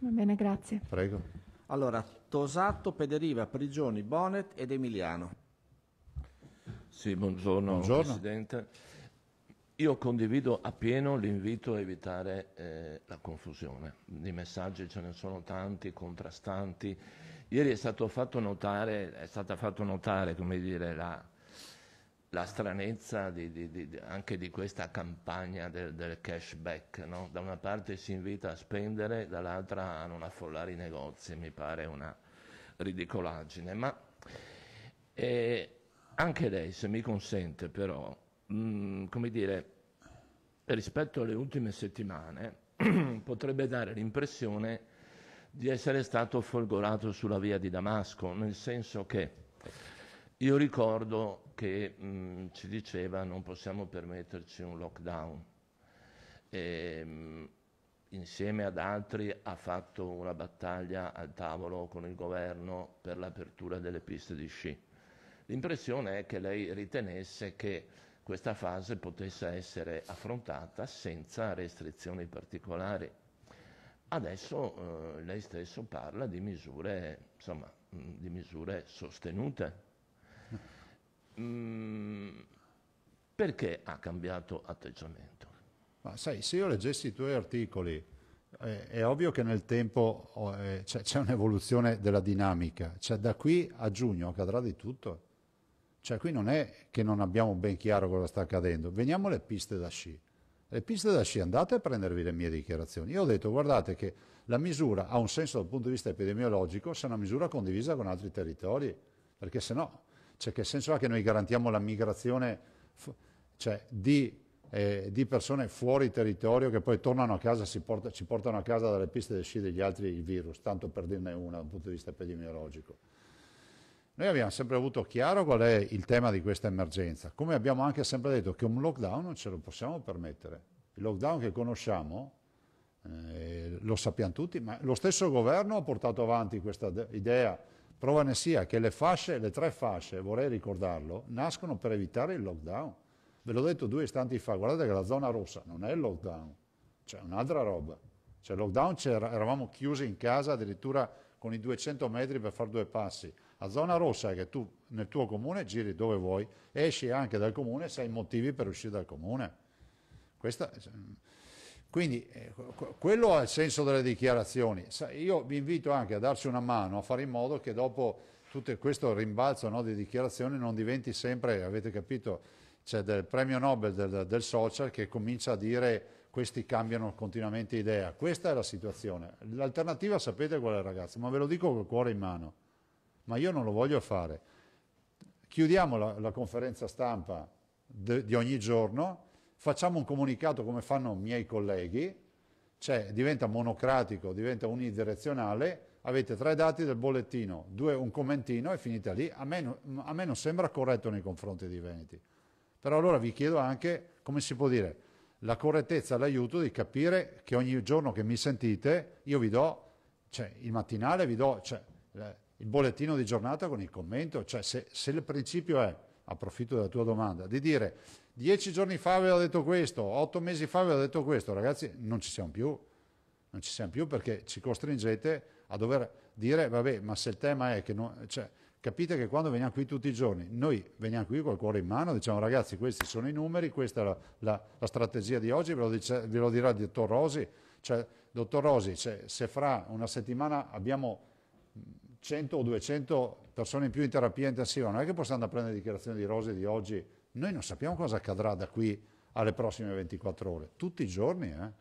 Va bene, grazie. Prego. Allora, Tosato, Pederiva, Prigioni, Bonet ed Emiliano. Sì, buongiorno, buongiorno. Presidente. Io condivido appieno l'invito a evitare eh, la confusione. Di messaggi ce ne sono tanti, contrastanti. Ieri è, stato fatto notare, è stata fatta notare dire, la, la, stranezza di, di, di, anche di questa campagna del, del cashback. No? Da una parte si invita a spendere, dall'altra a non affollare i negozi. Mi pare una ridicolaggine. Ma eh, anche lei, se mi consente però, Mm, come dire, rispetto alle ultime settimane, potrebbe dare l'impressione di essere stato folgorato sulla via di Damasco, nel senso che io ricordo che mh, mm, ci diceva non possiamo permetterci un lockdown. E, mh, mm, insieme ad altri ha fatto una battaglia al tavolo con il governo per l'apertura delle piste di sci. L'impressione è che lei ritenesse che questa fase potesse essere affrontata senza restrizioni particolari. Adesso eh, lei stesso parla di misure, insomma, mm, di misure sostenute. Mm, perché ha cambiato atteggiamento? Ma sai, se io leggessi i tuoi articoli, eh, è ovvio che nel tempo oh, eh, c'è, un'evoluzione della dinamica, cioè da qui a giugno accadrà di tutto. Cioè qui non è che non abbiamo ben chiaro cosa sta accadendo. Veniamo alle piste da sci. Le piste da sci, andate a prendervi le mie dichiarazioni. Io ho detto, guardate che la misura ha un senso dal punto di vista epidemiologico se è una misura condivisa con altri territori, perché se no, cioè che senso ha che noi garantiamo la migrazione cioè, di, eh, di, persone fuori territorio che poi tornano a casa, porta, ci portano a casa dalle piste da sci degli altri il virus, tanto per dirne una dal punto di vista epidemiologico. Noi abbiamo sempre avuto chiaro qual è il tema di questa emergenza, come abbiamo anche sempre detto che un lockdown non ce lo possiamo permettere. Il lockdown che conosciamo, eh, lo sappiamo tutti, ma lo stesso governo ha portato avanti questa idea, prova ne sia che le fasce, le tre fasce, vorrei ricordarlo, nascono per evitare il lockdown. Ve l'ho detto due istanti fa, guardate che la zona rossa non è il lockdown, c'è un'altra roba. Cioè il lockdown eravamo chiusi in casa addirittura con i 200 metri per fare due passi la zona rossa è che tu nel tuo comune giri dove vuoi, esci anche dal comune se hai motivi per uscire dal comune. Questa, quindi eh, quello è il senso delle dichiarazioni. Io vi invito anche a darci una mano, a fare in modo che dopo tutto questo rimbalzo no, di dichiarazioni non diventi sempre, avete capito, c'è del premio Nobel del, del social che comincia a dire questi cambiano continuamente idea. Questa è la situazione. L'alternativa sapete qual è ragazzi, ma ve lo dico col cuore in mano ma io non lo voglio fare. Chiudiamo la, la conferenza stampa de, di ogni giorno, facciamo un comunicato come fanno i miei colleghi, cioè diventa monocratico, diventa unidirezionale, avete tre dati del bollettino, due, un commentino e finita lì. A me, a me non sembra corretto nei confronti di Veneti. Però allora vi chiedo anche, come si può dire, la correttezza, l'aiuto di capire che ogni giorno che mi sentite io vi do, cioè il mattinale vi do, cioè, eh, il bollettino di giornata con il commento, cioè se, se il principio è, approfitto della tua domanda, di dire dieci giorni fa avevo detto questo, otto mesi fa avevo detto questo, ragazzi non ci siamo più, non ci siamo più perché ci costringete a dover dire vabbè ma se il tema è che non... Cioè, capite che quando veniamo qui tutti i giorni, noi veniamo qui col cuore in mano, diciamo ragazzi questi sono i numeri, questa è la, la, la strategia di oggi, ve lo, dice, ve lo, dirà il dottor Rosi, cioè, dottor Rosi, cioè, se fra una settimana abbiamo 100 o 200 persone in più in terapia intensiva, non è che possiamo andare a prendere dichiarazioni di rose di oggi, noi non sappiamo cosa accadrà da qui alle prossime 24 ore, tutti i giorni. Eh?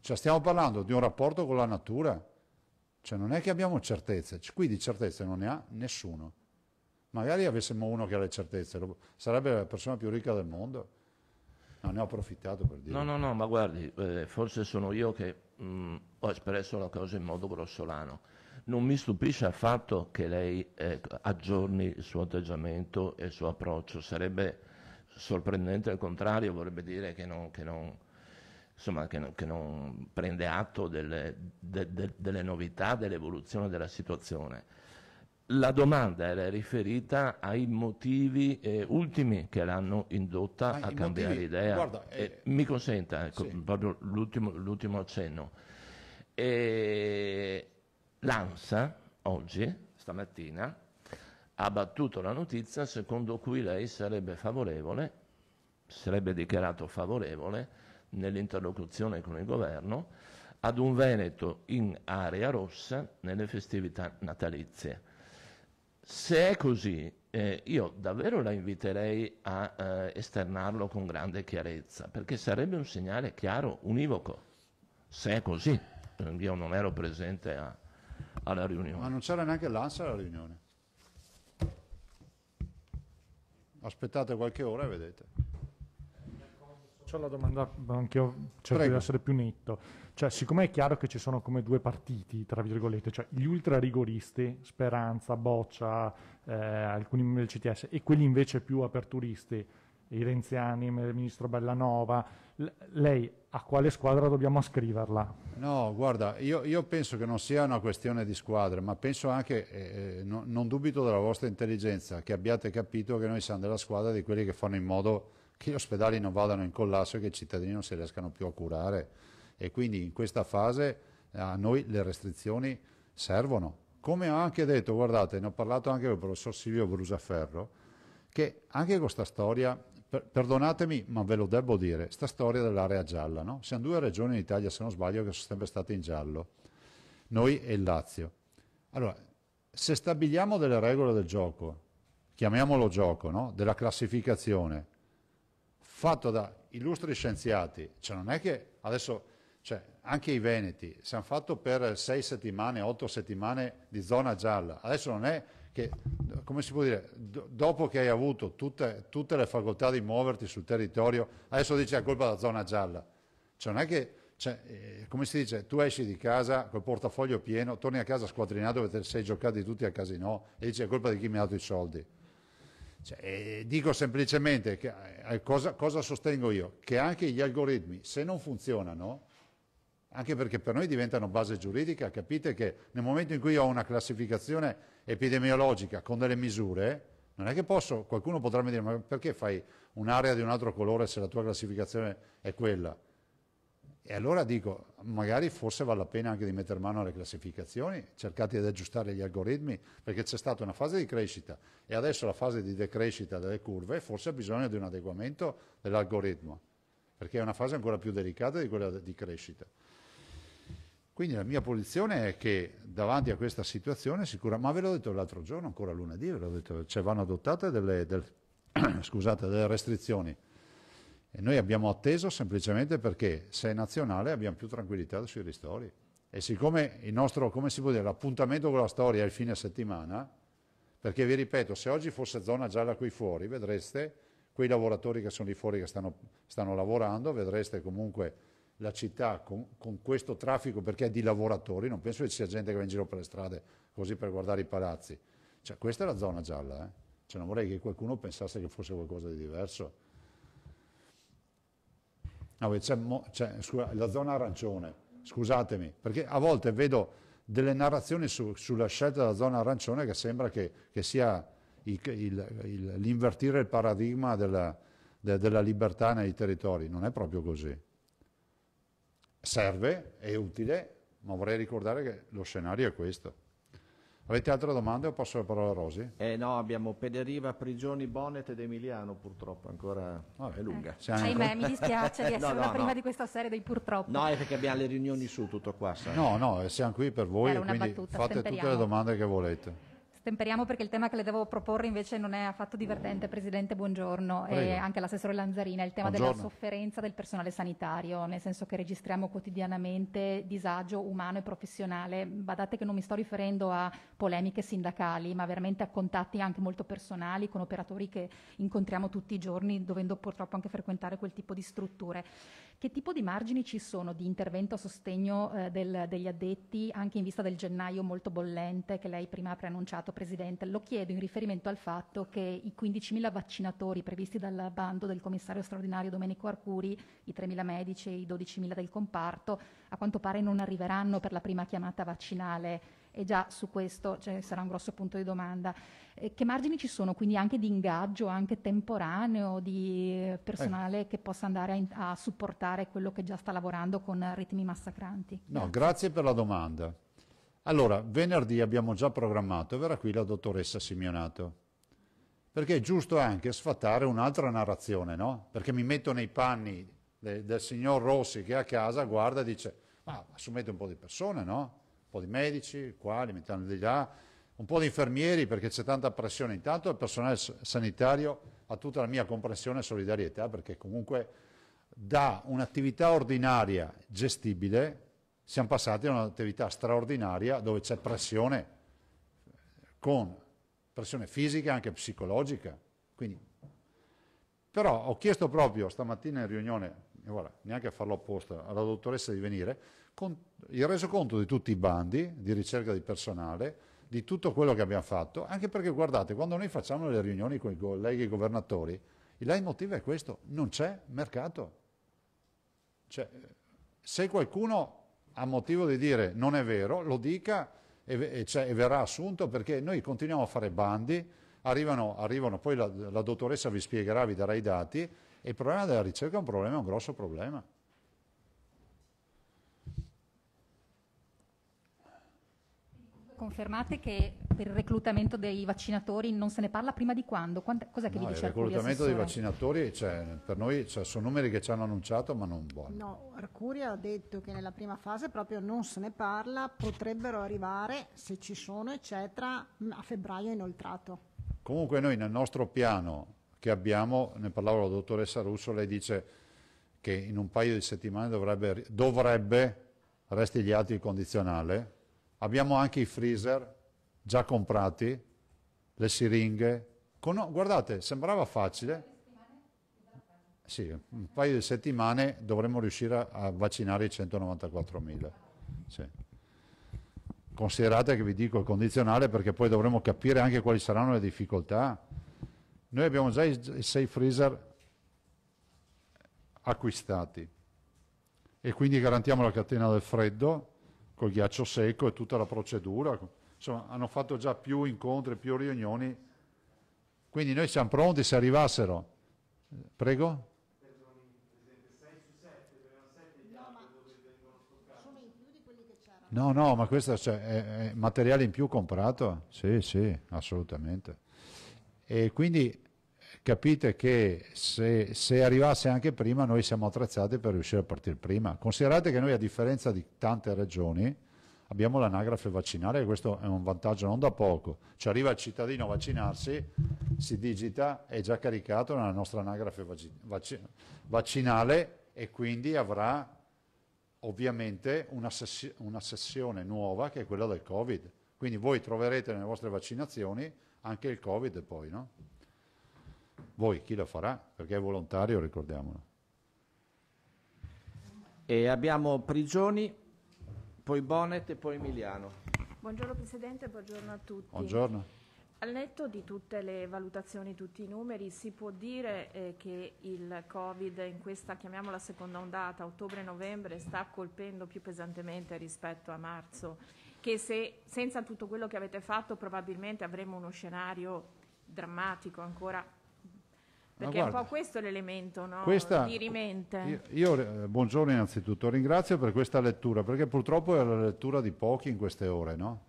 Cioè stiamo parlando di un rapporto con la natura, cioè non è che abbiamo certezze, qui di certezze non ne ha nessuno. Magari avessimo uno che ha le certezze, sarebbe la persona più ricca del mondo. No, ne ho approfittato per dire. No, no, no, ma guardi, eh, forse sono io che mh, mm, ho espresso la cosa in modo grossolano non mi stupisce affatto che lei eh, aggiorni il suo atteggiamento e il suo approccio, sarebbe sorprendente al contrario, vorrebbe dire che non, che non, insomma, che non, che non prende atto delle, de, de, delle novità, dell'evoluzione della situazione. La domanda era riferita ai motivi eh, ultimi che l'hanno indotta ah, a cambiare motivi, idea. Guarda, eh, eh, mi consenta, ecco, sì. proprio l'ultimo, accenno. E eh, L'ANSA oggi, stamattina, ha battuto la notizia secondo cui lei sarebbe favorevole, sarebbe dichiarato favorevole nell'interlocuzione con il governo ad un Veneto in area rossa nelle festività natalizie. Se è così, eh, io davvero la inviterei a eh, esternarlo con grande chiarezza, perché sarebbe un segnale chiaro, univoco. Se è così, eh, io non ero presente a, alla riunione. Ma non c'era neanche l'ANSA alla riunione. Aspettate qualche ora e vedete. C'ho la domanda, anche io cerco Prego. di essere più netto. Cioè, siccome è chiaro che ci sono come due partiti, tra virgolette, cioè gli ultra rigoristi, Speranza, Boccia, eh, alcuni membri del CTS, e quelli invece più aperturisti, i renziani, il ministro Bellanova, lei a quale squadra dobbiamo ascriverla? No, guarda, io, io, penso che non sia una questione di squadre, ma penso anche, eh, eh, no, non dubito della vostra intelligenza, che abbiate capito che noi siamo della squadra di quelli che fanno in modo che gli ospedali non vadano in collasso e che i cittadini non si riescano più a curare. E quindi in questa fase eh, a noi le restrizioni servono. Come ho anche detto, guardate, ne ho parlato anche con il professor Silvio Brusaferro, che anche questa storia per, perdonatemi, ma ve lo devo dire, sta storia dell'area gialla, no? Siamo due regioni in Italia, se non sbaglio, che sono sempre state in giallo, noi e il Lazio. Allora, se stabiliamo delle regole del gioco, chiamiamolo gioco, no? della classificazione, fatto da illustri scienziati, cioè non è che adesso, cioè anche i Veneti, siamo fatto per sei settimane, otto settimane di zona gialla, adesso non è che, come si può dire, do, dopo che hai avuto tutte, tutte, le facoltà di muoverti sul territorio, adesso dici la colpa della zona gialla. Cioè non è che, cioè, eh, come si dice, tu esci di casa col portafoglio pieno, torni a casa squadrinato perché sei giocati tutti a casino e dici la colpa di chi mi ha dato i soldi. Cioè, eh, dico semplicemente che, eh, eh, cosa, cosa sostengo io? Che anche gli algoritmi, se non funzionano, anche perché per noi diventano base giuridica, capite che nel momento in cui ho una classificazione epidemiologica con delle misure, non è che posso, qualcuno potrà mi dire ma perché fai un'area di un altro colore se la tua classificazione è quella? E allora dico, magari forse vale la pena anche di mettere mano alle classificazioni, cercate di aggiustare gli algoritmi, perché c'è stata una fase di crescita e adesso la fase di decrescita delle curve, forse ha bisogno di un adeguamento dell'algoritmo, perché è una fase ancora più delicata di quella di crescita. Quindi la mia posizione è che davanti a questa situazione sicura, ma ve l'ho detto l'altro giorno, ancora lunedì, ve l'ho detto, cioè vanno adottate delle, delle, scusate, delle restrizioni. E noi abbiamo atteso semplicemente perché se è nazionale abbiamo più tranquillità sui ristori. E siccome il nostro, come si può dire, l'appuntamento con la storia è il fine settimana, perché vi ripeto, se oggi fosse zona gialla qui fuori, vedreste quei lavoratori che sono lì fuori che stanno, stanno lavorando, vedreste comunque la città con, con, questo traffico perché è di lavoratori, non penso che ci sia gente che va in giro per le strade così per guardare i palazzi. Cioè, questa è la zona gialla, eh? cioè, non vorrei che qualcuno pensasse che fosse qualcosa di diverso. No, ah, scusa, la zona arancione, scusatemi, perché a volte vedo delle narrazioni su, sulla scelta della zona arancione che sembra che, che sia l'invertire il, il, il paradigma della, de, della libertà nei territori, non è proprio così serve, è utile, ma vorrei ricordare che lo scenario è questo. Avete altre domande o posso la parola a Rosi? Eh no, abbiamo Pederiva, Prigioni, Bonnet ed Emiliano purtroppo ancora Vabbè, ah, è lunga. Eh. Ahimè, mi dispiace di essere no, no, la prima no. di questa serie dei purtroppo. No, è perché abbiamo le riunioni su tutto qua. Sai. No, no, siamo qui per voi, Era quindi battuta, fate tutte le domande che volete temperiamo perché il tema che le devo proporre invece non è affatto divertente. Presidente, buongiorno. E anche l'assessore Lanzarina, il tema buongiorno. della sofferenza del personale sanitario, nel senso che registriamo quotidianamente disagio umano e professionale. Badate che non mi sto riferendo a polemiche sindacali, ma veramente a contatti anche molto personali con operatori che incontriamo tutti i giorni, dovendo purtroppo anche frequentare quel tipo di strutture. Che tipo di margini ci sono di intervento a sostegno eh, del, degli addetti anche in vista del gennaio molto bollente che lei prima ha preannunciato Presidente, lo chiedo in riferimento al fatto che i 15.000 vaccinatori previsti dal bando del commissario straordinario Domenico Arcuri, i 3.000 medici e i 12.000 del comparto, a quanto pare non arriveranno per la prima chiamata vaccinale e già su questo cioè, sarà un grosso punto di domanda. Eh, che margini ci sono quindi anche di ingaggio, anche temporaneo, di personale eh. che possa andare a, in- a, supportare quello che già sta lavorando con ritmi massacranti? No, grazie, grazie per la domanda. Allora, venerdì abbiamo già programmato, verrà qui la dottoressa Simeonato. Perché è giusto anche sfatare un'altra narrazione, no? Perché mi metto nei panni de del signor Rossi che a casa guarda e dice ma assumete un po' di persone, no? Un po' di medici, qua, li mettiamo di là, un po' di infermieri perché c'è tanta pressione. Intanto il personale sanitario ha tutta la mia comprensione e solidarietà perché comunque da un'attività ordinaria gestibile siamo passati a un'attività straordinaria dove c'è pressione, con pressione fisica e anche psicologica. Quindi, però ho chiesto proprio stamattina in riunione, voilà, neanche a farlo apposta, alla dottoressa di venire, con il resoconto di tutti i bandi di ricerca di personale, di tutto quello che abbiamo fatto, anche perché guardate, quando noi facciamo le riunioni con i colleghi governatori, il leitmotiv è questo, non c'è mercato. Cioè, se qualcuno ha motivo di dire non è vero, lo dica e, e, cioè, e verrà assunto perché noi continuiamo a fare bandi, arrivano, arrivano poi la, la dottoressa vi spiegherà, vi darà i dati e il problema della ricerca è un problema, è un grosso problema. confermate che per il reclutamento dei vaccinatori non se ne parla prima di quando? Quant- cos'è che no, vi dice il reclutamento dei vaccinatori cioè, per noi cioè, sono numeri che ci hanno annunciato ma non buoni. No, Arcuria ha detto che nella prima fase proprio non se ne parla, potrebbero arrivare, se ci sono eccetera, a febbraio inoltrato. Comunque noi nel nostro piano che abbiamo, ne parlava la dottoressa Russo, lei dice che in un paio di settimane dovrebbe, dovrebbe resti gli atti il condizionale, Abbiamo anche i freezer già comprati, le siringhe. Con... guardate, sembrava facile. Sì, un paio di settimane dovremmo riuscire a vaccinare i 194.000. Sì. Considerate che vi dico il condizionale perché poi dovremo capire anche quali saranno le difficoltà. Noi abbiamo già i 6 freezer acquistati e quindi garantiamo la catena del freddo col ghiaccio secco e tutta la procedura. Insomma, hanno fatto già più incontri, più riunioni. Quindi noi siamo pronti se arrivassero. Prego? No, no, ma questo cioè, è, è materiale in più comprato? Sì, sì, assolutamente. E quindi capite che se, se, arrivasse anche prima noi siamo attrezzati per riuscire a partire prima. Considerate che noi a differenza di tante regioni abbiamo l'anagrafe vaccinale e questo è un vantaggio non da poco. Ci arriva il cittadino a vaccinarsi, si digita, è già caricato nella nostra anagrafe vac vac vaccinale e quindi avrà ovviamente una, ses una sessione nuova che è quella del Covid. Quindi voi troverete nelle vostre vaccinazioni anche il Covid poi, no? Voi chi lo farà? Perché è volontario, ricordiamolo. E abbiamo Prigioni, poi Bonet e poi Emiliano. Buongiorno Presidente, buongiorno a tutti. Buongiorno. Al netto di tutte le valutazioni, tutti i numeri, si può dire eh, che il Covid in questa, chiamiamola seconda ondata, ottobre-novembre, sta colpendo più pesantemente rispetto a marzo, che se senza tutto quello che avete fatto probabilmente avremo uno scenario drammatico ancora perché guarda, è un po' questo l'elemento no? questa, dirimente. Io, io, eh, buongiorno innanzitutto, ringrazio per questa lettura, perché purtroppo è la lettura di pochi in queste ore, no?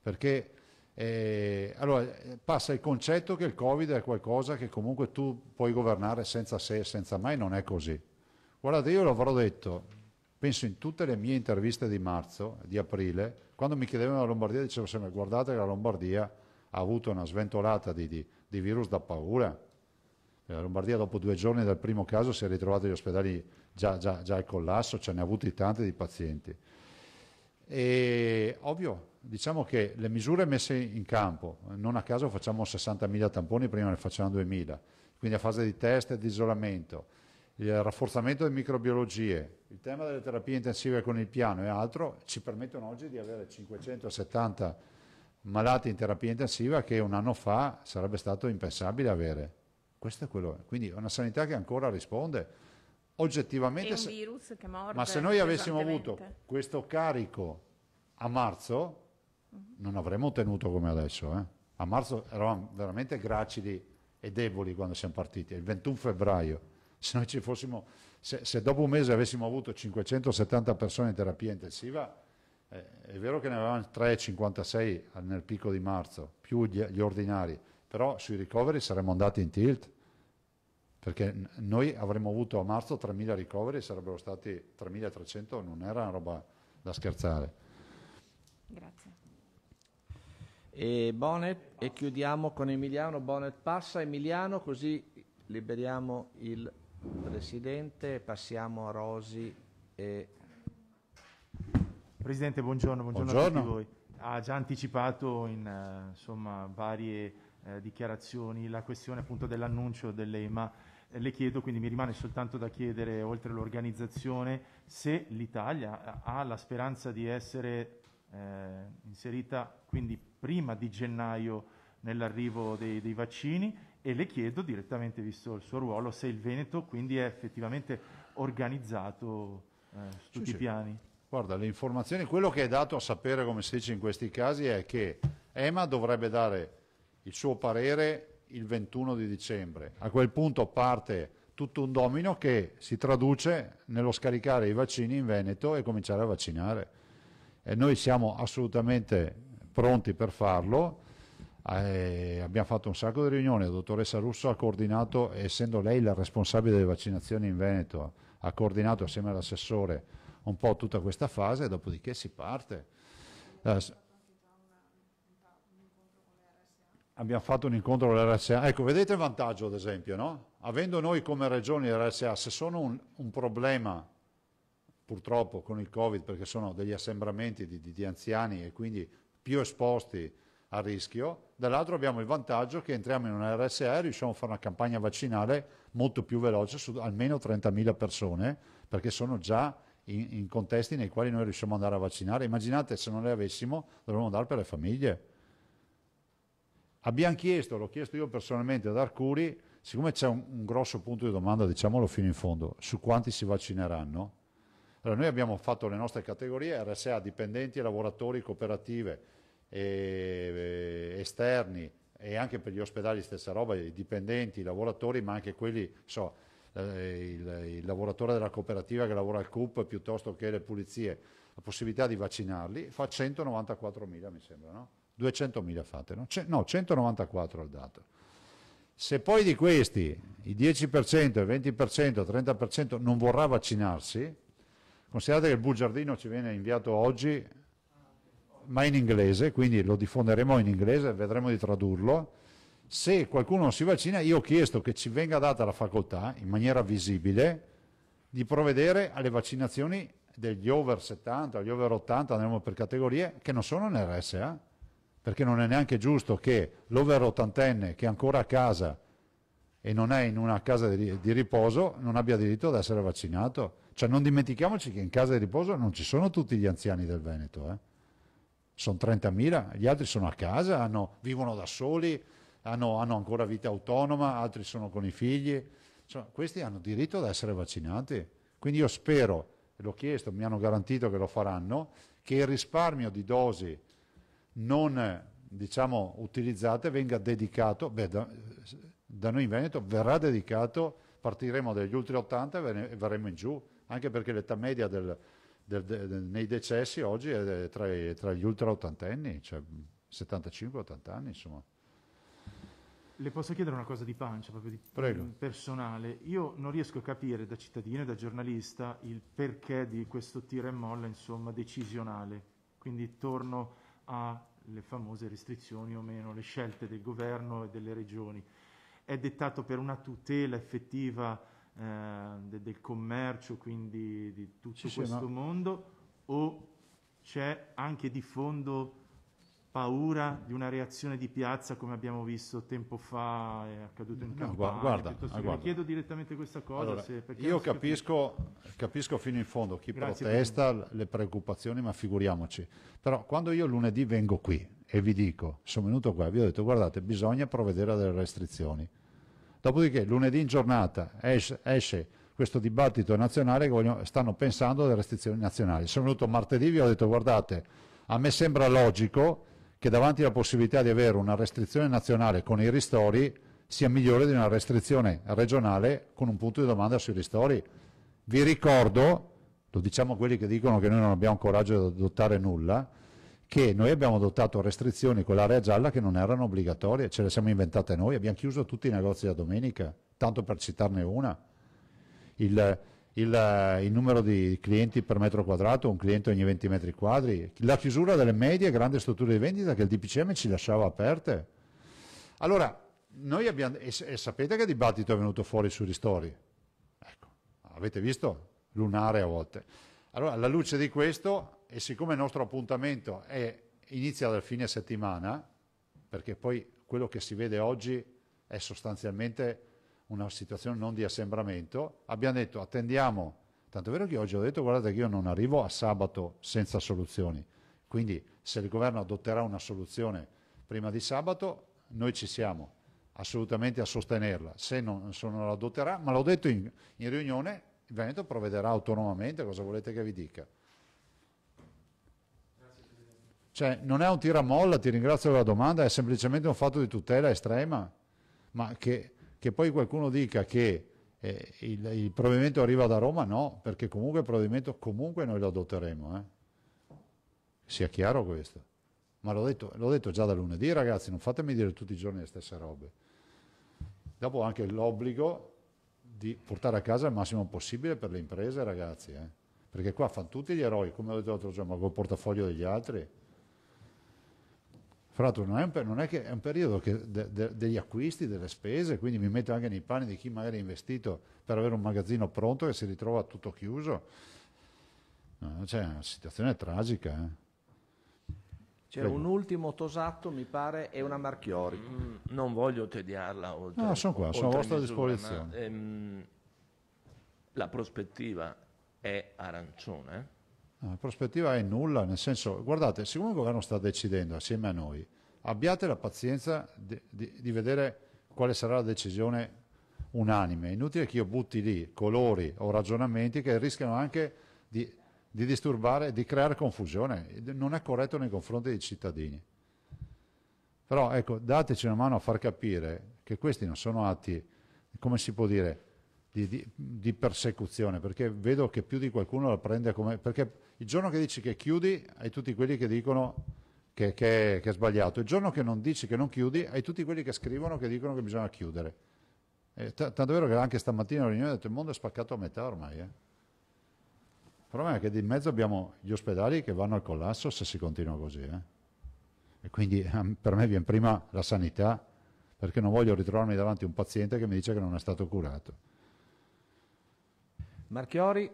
Perché eh, allora, eh, passa il concetto che il Covid è qualcosa che comunque tu puoi governare senza se e senza mai, non è così. Guardate, io l'avrò detto, penso in tutte le mie interviste di marzo, di aprile, quando mi chiedevano la Lombardia, dicevo sempre guardate che la Lombardia ha avuto una sventolata di, di, di virus da paura la eh, Lombardia dopo due giorni dal primo caso si è ritrovata agli ospedali già, già, già al collasso, ce ne ha avuti tanti di pazienti. E ovvio, diciamo che le misure messe in campo, non a caso facciamo 60.000 tamponi, prima ne facevano 2.000, quindi a fase di test e di isolamento, il rafforzamento delle microbiologie, il tema delle terapie intensive con il piano e altro, ci permettono oggi di avere 570 malati in terapia intensiva che un anno fa sarebbe stato impensabile avere. Questo è quello. Quindi è una sanità che ancora risponde. Oggettivamente, se, ma se noi avessimo avuto questo carico a marzo, mhm. non avremmo tenuto come adesso. Eh? A marzo eravamo veramente gracili e deboli quando siamo partiti, il 21 febbraio. Se, noi ci fossimo, se, se dopo un mese avessimo avuto 570 persone in terapia intensiva, eh, è vero che ne avevamo 3,56 nel picco di marzo, più gli, gli ordinari, però sui ricoveri saremmo andati in tilt perché noi avremmo avuto a marzo 3.000 ricoveri, sarebbero stati 3.300, non era una roba da scherzare. Grazie. E Bonnet, e chiudiamo con Emiliano, Bonnet passa, Emiliano, così liberiamo il Presidente, passiamo a Rosi e... Presidente, buongiorno, buongiorno, buongiorno. a tutti voi. Ha già anticipato in eh, insomma, varie eh, dichiarazioni la questione appunto dell'annuncio dell'EMA le chiedo, quindi mi rimane soltanto da chiedere, oltre all'organizzazione, se l'Italia ha la speranza di essere eh, inserita quindi prima di gennaio nell'arrivo dei, dei, vaccini e le chiedo direttamente, visto il suo ruolo, se il Veneto quindi è effettivamente organizzato eh, su tutti sì, i piani. Sì. Guarda, le informazioni, quello che è dato a sapere, come si dice in questi casi, è che EMA dovrebbe dare il suo parere il 21 di dicembre. A quel punto parte tutto un domino che si traduce nello scaricare i vaccini in Veneto e cominciare a vaccinare. E noi siamo assolutamente pronti per farlo. Eh, abbiamo fatto un sacco di riunioni, la dottoressa Russo ha coordinato, essendo lei la responsabile delle vaccinazioni in Veneto, ha coordinato assieme all'assessore un po' tutta questa fase e dopodiché si parte. Eh, abbiamo fatto un incontro con l'RSA. Ecco, vedete il vantaggio, ad esempio, no? Avendo noi come regioni l'RSA, se sono un, un, problema, purtroppo, con il Covid, perché sono degli assembramenti di, di, di anziani e quindi più esposti a rischio, dall'altro abbiamo il vantaggio che entriamo in una RSA e riusciamo a fare una campagna vaccinale molto più veloce su almeno 30.000 persone, perché sono già in, in contesti nei quali noi riusciamo ad andare a vaccinare. Immaginate se non le avessimo, dovremmo andare per le famiglie Abbiamo chiesto, l'ho chiesto io personalmente ad Arcuri, siccome c'è un, un, grosso punto di domanda, diciamolo fino in fondo, su quanti si vaccineranno, allora noi abbiamo fatto le nostre categorie RSA, dipendenti, lavoratori, cooperative, e, e, esterni e anche per gli ospedali stessa roba, i dipendenti, i lavoratori, ma anche quelli, so, eh, il, il, lavoratore della cooperativa che lavora al CUP piuttosto che le pulizie, la possibilità di vaccinarli fa 194.000 mi sembra, no? 200.000 fate, no? C- no, 194 al dato. Se poi di questi il 10%, il 20%, il 30% non vorrà vaccinarsi, considerate che il bugiardino ci viene inviato oggi, ma in inglese, quindi lo diffonderemo in inglese, vedremo di tradurlo. Se qualcuno non si vaccina, io ho chiesto che ci venga data la facoltà, in maniera visibile, di provvedere alle vaccinazioni degli over 70, gli over 80, andiamo per categorie, che non sono in RSA perché non è neanche giusto che l'over ottantenne che è ancora a casa e non è in una casa di, di, riposo non abbia diritto ad essere vaccinato. Cioè non dimentichiamoci che in casa di riposo non ci sono tutti gli anziani del Veneto, eh? sono 30.000, gli altri sono a casa, hanno, vivono da soli, hanno, hanno, ancora vita autonoma, altri sono con i figli, cioè, questi hanno diritto ad essere vaccinati. Quindi io spero, l'ho chiesto, mi hanno garantito che lo faranno, che il risparmio di dosi non diciamo, utilizzate venga dedicato, beh, da, da, noi in Veneto verrà dedicato, partiremo dagli ultimi 80 e verremo in giù, anche perché l'età media del, del, del, nei decessi oggi è tra, tra gli ultra ottantenni, cioè 75-80 anni insomma. Le posso chiedere una cosa di pancia, proprio di Prego. Mm, personale. Io non riesco a capire da cittadino e da giornalista il perché di questo tira e molla, insomma, decisionale. Quindi torno alle famose restrizioni o meno, le scelte del governo e delle regioni. È dettato per una tutela effettiva eh, de, del commercio, quindi di tutto sì, questo no. mondo, o c'è anche di fondo paura di una reazione di piazza come abbiamo visto tempo fa è accaduto in no, Campania guarda, piuttosto ah, guarda. chiedo direttamente questa cosa allora, se, io capisco, capisco, fino in fondo chi Grazie protesta le preoccupazioni ma figuriamoci però quando io lunedì vengo qui e vi dico sono venuto qua e vi ho detto guardate bisogna provvedere a delle restrizioni dopodiché lunedì in giornata esce, esce questo dibattito nazionale che vogliono, stanno pensando alle restrizioni nazionali sono venuto martedì e vi ho detto guardate a me sembra logico che davanti alla possibilità di avere una restrizione nazionale con i ristori sia migliore di una restrizione regionale con un punto di domanda sui ristori. Vi ricordo, lo diciamo a quelli che dicono che noi non abbiamo coraggio di adottare nulla, che noi abbiamo adottato restrizioni con l'area gialla che non erano obbligatorie, ce le siamo inventate noi, abbiamo chiuso tutti i negozi da domenica, tanto per citarne una. Il, il, eh, il, numero di clienti per metro quadrato, un cliente ogni 20 metri quadri, la chiusura delle medie e grandi strutture di vendita che il DPCM ci lasciava aperte. Allora, noi abbiamo, e, e sapete che dibattito è venuto fuori sui ristori? Ecco, avete visto? Lunare a volte. Allora, alla luce di questo, e siccome il nostro appuntamento è, inizia dal fine settimana, perché poi quello che si vede oggi è sostanzialmente una situazione non di assembramento, abbiamo detto attendiamo, tanto è vero che oggi ho detto guardate che io non arrivo a sabato senza soluzioni, quindi se il governo adotterà una soluzione prima di sabato noi ci siamo assolutamente a sostenerla, se non, se non la adotterà, ma l'ho detto in, in riunione, il Veneto provvederà autonomamente, cosa volete che vi dica? Cioè, non è un tiramolla, ti ringrazio per la domanda, è semplicemente un fatto di tutela estrema, ma che che poi qualcuno dica che eh, il, il, provvedimento arriva da Roma, no, perché comunque il provvedimento comunque noi lo adotteremo. Eh. Sia chiaro questo. Ma l'ho detto, l'ho detto già da lunedì, ragazzi, non fatemi dire tutti i giorni le stesse robe. Dopo anche l'obbligo di portare a casa il massimo possibile per le imprese, ragazzi. Eh. Perché qua fanno tutti gli eroi, come ho detto l'altro giorno, ma col portafoglio degli altri. Fra l'altro non è, un, non è, che, è un periodo de, de, degli acquisti, delle spese, quindi mi metto anche nei panni di chi magari ha investito per avere un magazzino pronto che si ritrova tutto chiuso. cioè, è una situazione tragica. Eh. C'è Prego. un ultimo Tosatto, mi pare, è una Marchiori. Mm, non voglio tediarla. Oltre, no, sono qua, sono a vostra misura, disposizione. Ma, ehm, la prospettiva è arancione la prospettiva è nulla, nel senso, guardate, siccome il governo sta decidendo assieme a noi, abbiate la pazienza di, di, di vedere quale sarà la decisione unanime. È inutile che io butti lì colori o ragionamenti che rischiano anche di, di disturbare, di creare confusione. Non è corretto nei confronti dei cittadini. Però ecco, dateci una mano a far capire che questi non sono atti, come si può dire, di, di, di, persecuzione, perché vedo che più di qualcuno la prende come... perché il giorno che dici che chiudi hai tutti quelli che dicono che, che, che, è sbagliato, il giorno che non dici che non chiudi hai tutti quelli che scrivono che dicono che bisogna chiudere. Eh, tanto è vero che anche stamattina la riunione ho detto il mondo è spaccato a metà ormai. Eh. Il problema è che di mezzo abbiamo gli ospedali che vanno al collasso se si continua così. Eh. E quindi ehm, per me viene prima la sanità, perché non voglio ritrovarmi davanti a un paziente che mi dice che non è stato curato. Marchiori.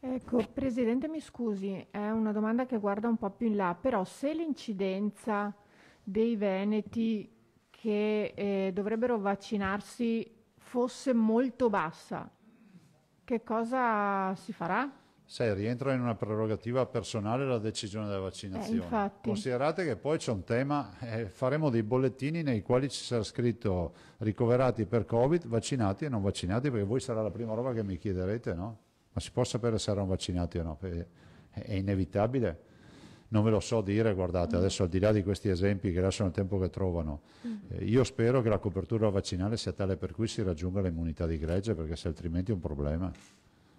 Ecco, Presidente, mi scusi, è una domanda che guarda un po' più in là, però se l'incidenza dei veneti che eh, dovrebbero vaccinarsi fosse molto bassa, che cosa si farà? sai, rientra in una prerogativa personale la decisione della vaccinazione. Eh, Considerate che poi c'è un tema, eh, faremo dei bollettini nei quali ci sarà scritto ricoverati per Covid, vaccinati e non vaccinati, perché voi sarà la prima roba che mi chiederete, no? Ma si può sapere se erano vaccinati o no? Perché è inevitabile. Non ve lo so dire, guardate, mm. adesso al di là di questi esempi che lasciano il tempo che trovano, mm. eh, io spero che la copertura vaccinale sia tale per cui si raggiunga l'immunità di gregge, perché se altrimenti è un problema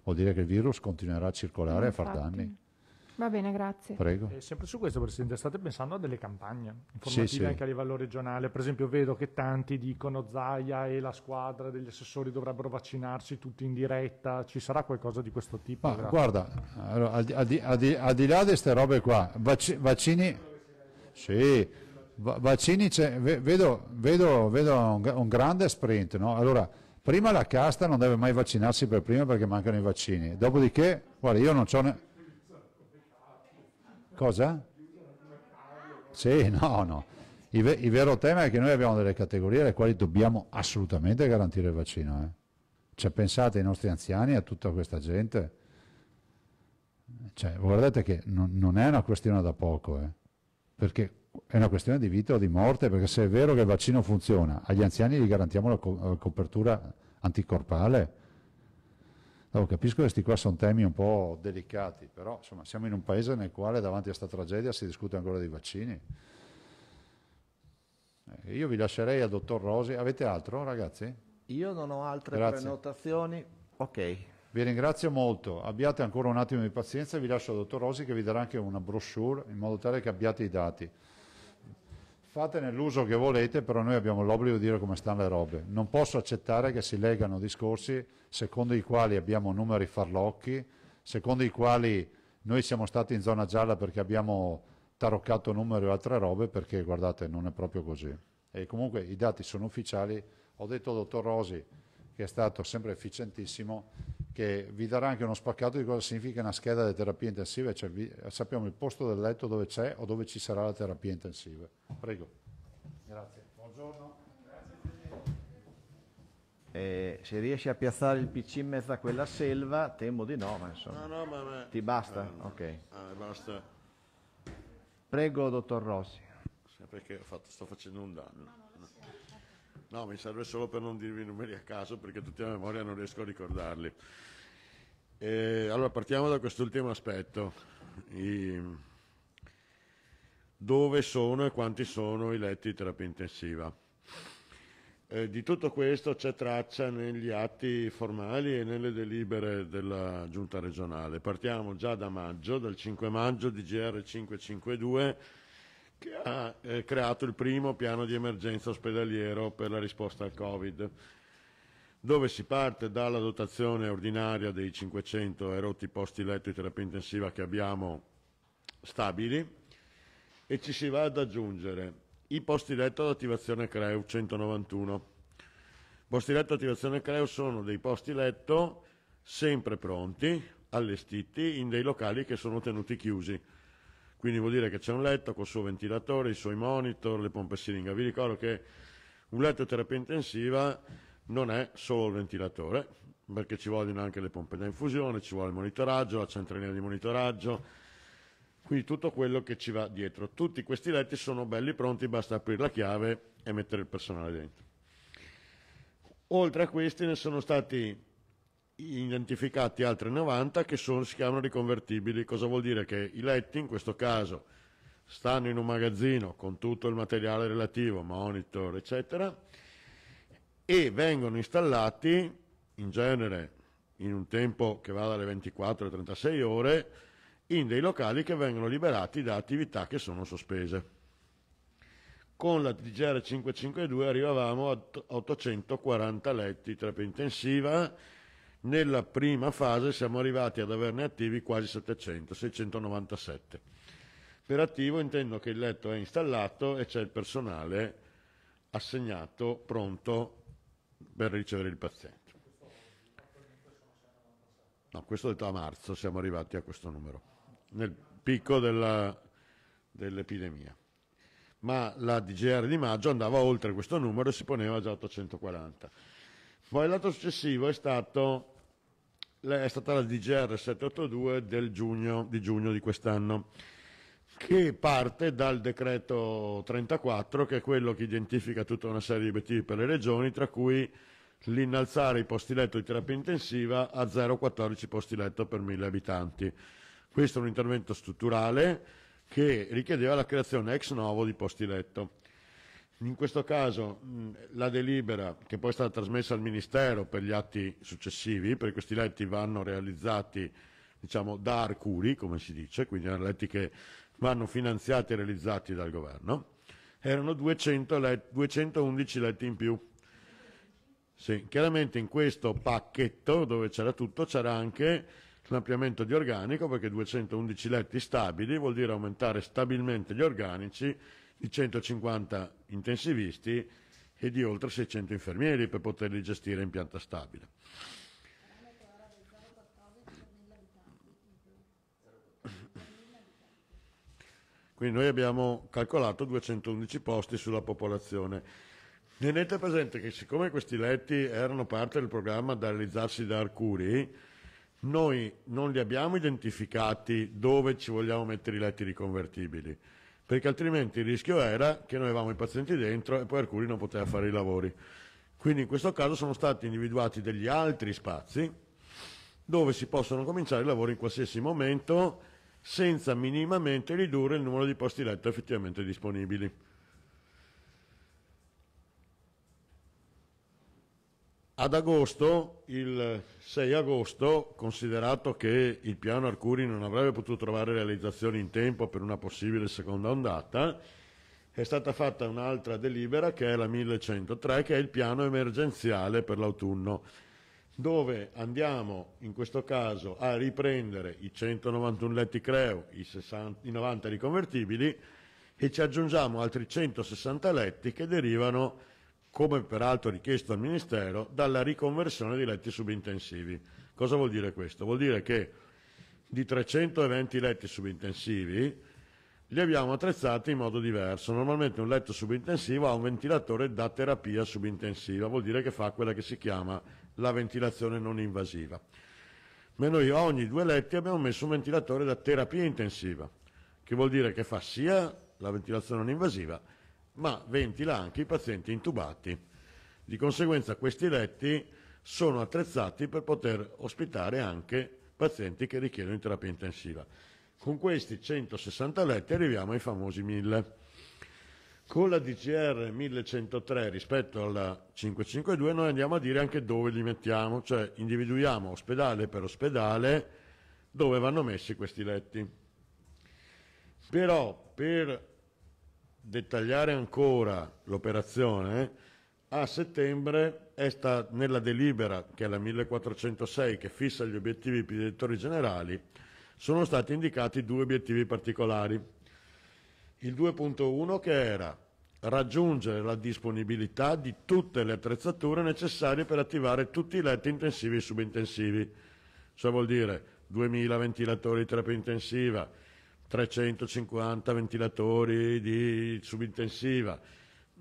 vuol dire che il virus continuerà a circolare e a far danni. Va bene, grazie. Prego. E sempre su questo, Presidente, state pensando a delle campagne informative sì, sì. anche a livello regionale. Per esempio, vedo che tanti dicono Zaia e la squadra degli assessori dovrebbero vaccinarsi tutti in diretta. Ci sarà qualcosa di questo tipo? Ma, guarda, allora, al, di, al, di, al, di, al, di, là di queste robe qua, vac, vaccini... Sì, va, vaccini vedo, vedo, vedo, un, un grande sprint. No? Allora, Prima la casta non deve mai vaccinarsi per prima perché mancano i vaccini. Dopodiché, guarda, io non ho... Ne... Cosa? Sì, no, no. Il, ve- il, vero tema è che noi abbiamo delle categorie alle quali dobbiamo assolutamente garantire il vaccino. Eh. Cioè, pensate ai nostri anziani, a tutta questa gente. Cioè, guardate che non, non è una questione da poco, eh. perché è una questione di vita o di morte, perché se è vero che il vaccino funziona, agli anziani gli garantiamo la, co la copertura anticorpale. Allora, capisco che questi qua sono temi un po' delicati, però insomma, siamo in un paese nel quale davanti a questa tragedia si discute ancora dei vaccini. Eh, io vi lascerei al dottor Rosi. Avete altro, ragazzi? Io non ho altre Grazie. prenotazioni. Ok. Vi ringrazio molto, abbiate ancora un attimo di pazienza, e vi lascio al dottor Rosi che vi darà anche una brochure in modo tale che abbiate i dati fatene l'uso che volete, però noi abbiamo l'obbligo di dire come stanno le robe. Non posso accettare che si legano discorsi secondo i quali abbiamo numeri farlocchi, secondo i quali noi siamo stati in zona gialla perché abbiamo taroccato numeri o altre robe, perché guardate, non è proprio così. E comunque i dati sono ufficiali. Ho detto al dottor Rosi che è stato sempre efficientissimo, che vi darà anche uno spaccato di cosa significa una scheda di terapia intensiva, cioè vi, sappiamo il posto del letto dove c'è o dove ci sarà la terapia intensiva. Prego. Grazie. Buongiorno. Eh, se riesci a piazzare il PC in mezzo a quella selva, temo di no, ma insomma. No, no, ma, ma... Ti basta? Eh, no, ok. Ah, basta. Prego, dottor Rossi. Sempre che sto facendo un danno. No, mi serve solo per non dirvi i numeri a caso perché tutti a memoria non riesco a ricordarli. E allora partiamo da quest'ultimo aspetto. I... Dove sono e quanti sono i letti di terapia intensiva? Eh, di tutto questo c'è traccia negli atti formali e nelle delibere della giunta regionale. Partiamo già da maggio, dal 5 maggio di GR 552 che ha eh, creato il primo piano di emergenza ospedaliero per la risposta al Covid, dove si parte dalla dotazione ordinaria dei 500 erotti posti letto di terapia intensiva che abbiamo stabili e ci si va ad aggiungere i posti letto ad attivazione CREU 191. Posti letto ad attivazione CREU sono dei posti letto sempre pronti, allestiti in dei locali che sono tenuti chiusi quindi vuol dire che c'è un letto col suo ventilatore, i suoi monitor, le pompe siringa. Vi ricordo che un letto terapia intensiva non è solo il ventilatore, perché ci vogliono anche le pompe da infusione, ci vuole il monitoraggio, la centralina di monitoraggio, quindi tutto quello che ci va dietro. Tutti questi letti sono belli pronti, basta aprire la chiave e mettere il personale dentro. Oltre a questi ne sono stati identificati altri 90 che sono, si chiamano riconvertibili. Cosa vuol dire? Che i letti in questo caso stanno in un magazzino con tutto il materiale relativo, monitor, eccetera, e vengono installati in genere in un tempo che va dalle 24 alle 36 ore in dei locali che vengono liberati da attività che sono sospese. Con la DGR 552 arrivavamo a 840 letti, terapia intensiva, nella prima fase siamo arrivati ad averne attivi quasi 700, 697. Per attivo intendo che il letto è installato e c'è il personale assegnato pronto per ricevere il paziente. No, questo detto a marzo siamo arrivati a questo numero, nel picco dell'epidemia. Dell Ma la DGR di maggio andava oltre questo numero e si poneva già a 840. Poi l'atto successivo è stato è stata la DGR 782 del giugno, di giugno di quest'anno che parte dal decreto 34 che è quello che identifica tutta una serie di obiettivi per le regioni tra cui l'innalzare i posti letto di terapia intensiva a 0,14 posti letto per mille abitanti. Questo è un intervento strutturale che richiedeva la creazione ex novo di posti letto. In questo caso mh, mm, la delibera che poi è stata trasmessa al Ministero per gli atti successivi, perché questi letti vanno realizzati diciamo, da Arcuri, come si dice, quindi erano letti che vanno finanziati e realizzati dal governo, erano 200 let 211 letti in più. Sì, chiaramente in questo pacchetto dove c'era tutto c'era anche l'ampliamento di organico perché 211 letti stabili vuol dire aumentare stabilmente gli organici di 150 intensivisti e di oltre 600 infermieri per poterli gestire in pianta stabile. Quindi noi abbiamo calcolato 211 posti sulla popolazione. Tenete presente che siccome questi letti erano parte del programma da realizzarsi da Arcuri, noi non li abbiamo identificati dove ci vogliamo mettere i letti riconvertibili perché altrimenti il rischio era che noi avevamo i pazienti dentro e poi Arcuri non poteva fare i lavori. Quindi in questo caso sono stati individuati degli altri spazi dove si possono cominciare i lavori in qualsiasi momento senza minimamente ridurre il numero di posti letto effettivamente disponibili. Ad agosto, il 6 agosto, considerato che il piano Arcuri non avrebbe potuto trovare realizzazione in tempo per una possibile seconda ondata, è stata fatta un'altra delibera che è la 1103, che è il piano emergenziale per l'autunno, dove andiamo in questo caso a riprendere i 191 letti creo, i, 60, i 90 riconvertibili e ci aggiungiamo altri 160 letti che derivano come peraltro richiesto dal Ministero, dalla riconversione di letti subintensivi. Cosa vuol dire questo? Vuol dire che di 320 letti subintensivi li abbiamo attrezzati in modo diverso. Normalmente un letto subintensivo ha un ventilatore da terapia subintensiva, vuol dire che fa quella che si chiama la ventilazione non invasiva. Ma noi a ogni due letti abbiamo messo un ventilatore da terapia intensiva, che vuol dire che fa sia la ventilazione non invasiva ma ventila anche i pazienti intubati. Di conseguenza questi letti sono attrezzati per poter ospitare anche pazienti che richiedono terapia intensiva. Con questi 160 letti arriviamo ai famosi 1000. Con la DGR 1103 rispetto alla 552 noi andiamo a dire anche dove li mettiamo, cioè individuiamo ospedale per ospedale dove vanno messi questi letti. Però per dettagliare ancora l'operazione, a settembre è sta nella delibera, che è la 1406, che fissa gli obiettivi per i direttori generali, sono stati indicati due obiettivi particolari. Il 2.1 che era raggiungere la disponibilità di tutte le attrezzature necessarie per attivare tutti i letti intensivi e subintensivi. Cioè vuol dire 2000 ventilatori di terapia intensiva, 350 ventilatori di subintensiva,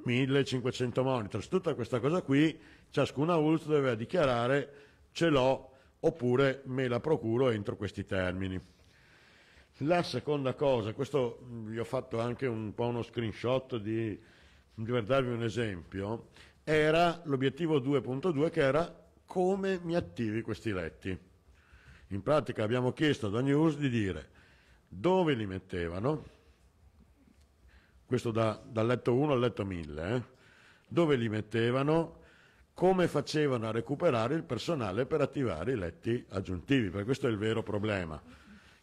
1500 monitor, tutta questa cosa qui, ciascuna ULS doveva dichiarare ce l'ho oppure me la procuro entro questi termini. La seconda cosa, questo vi ho fatto anche un po' uno screenshot di, per darvi un esempio, era l'obiettivo 2.2 che era come mi attivi questi letti. In pratica abbiamo chiesto ad ogni ULS di dire dove li mettevano, questo da, dal letto 1 al letto 1000, eh? dove li mettevano, come facevano a recuperare il personale per attivare i letti aggiuntivi, perché questo è il vero problema,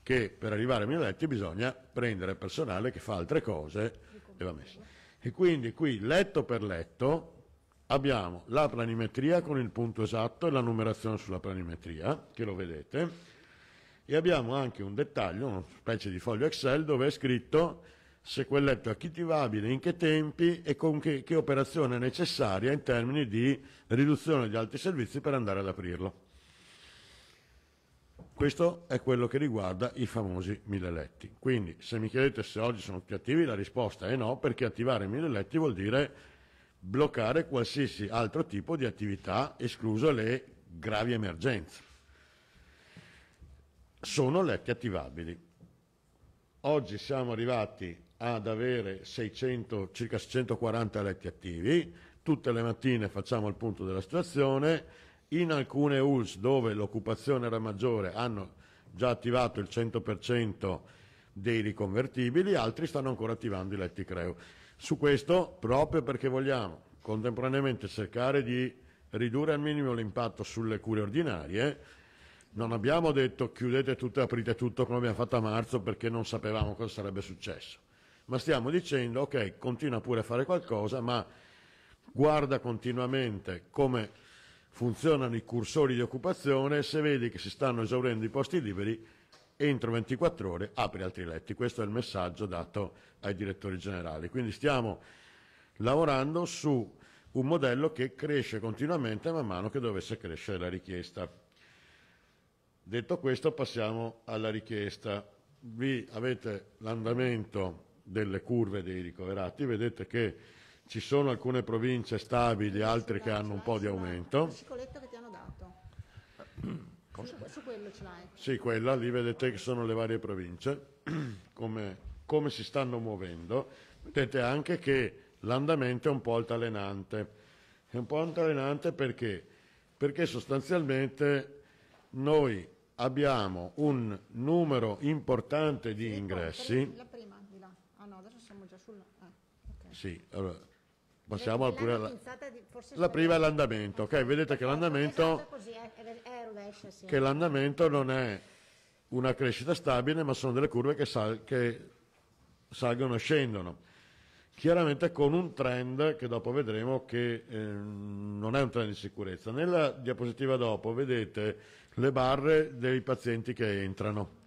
che per arrivare a 1000 letti bisogna prendere personale che fa altre cose e va messo. E quindi qui letto per letto abbiamo la planimetria con il punto esatto e la numerazione sulla planimetria, che lo vedete, e abbiamo anche un dettaglio, una specie di foglio Excel dove è scritto se quel letto è attivabile, in che tempi e con che, che operazione è necessaria in termini di riduzione di altri servizi per andare ad aprirlo. Questo è quello che riguarda i famosi mille letti. Quindi se mi chiedete se oggi sono più attivi, la risposta è no, perché attivare mille letti vuol dire bloccare qualsiasi altro tipo di attività, escluso le gravi emergenze sono letti attivabili. Oggi siamo arrivati ad avere 600, circa 640 letti attivi, tutte le mattine facciamo il punto della situazione, in alcune ULS dove l'occupazione era maggiore hanno già attivato il 100% dei riconvertibili, altri stanno ancora attivando i letti creo. Su questo, proprio perché vogliamo contemporaneamente cercare di ridurre al minimo l'impatto sulle cure ordinarie, non abbiamo detto chiudete tutto e aprite tutto come abbiamo fatto a marzo perché non sapevamo cosa sarebbe successo, ma stiamo dicendo ok, continua pure a fare qualcosa, ma guarda continuamente come funzionano i cursori di occupazione, e se vedi che si stanno esaurendo i posti liberi, entro 24 ore apri altri letti. Questo è il messaggio dato ai direttori generali. Quindi stiamo lavorando su un modello che cresce continuamente man mano che dovesse crescere la richiesta. Detto questo passiamo alla richiesta. Vi avete l'andamento delle curve dei ricoverati, vedete che ci sono alcune province stabili, altre che hanno un po' di aumento. Su quello ce l'hai. Sì, quella, lì vedete che sono le varie province, come, come si stanno muovendo. Vedete anche che l'andamento è un po' altalenante. È un po' altalenante perché? Perché sostanzialmente noi abbiamo un numero importante di ingressi. La prima di là. Ah no, adesso siamo già sulla. Ah, okay. Sì, allora passiamo al pure alla... La prima è l'andamento, ok? Vedete che l'andamento esatto, che l'andamento non è una crescita stabile, ma sono delle curve che, sal, che salgono e scendono. Chiaramente con un trend che dopo vedremo che eh, non è un trend di sicurezza. Nella diapositiva dopo vedete le barre dei pazienti che entrano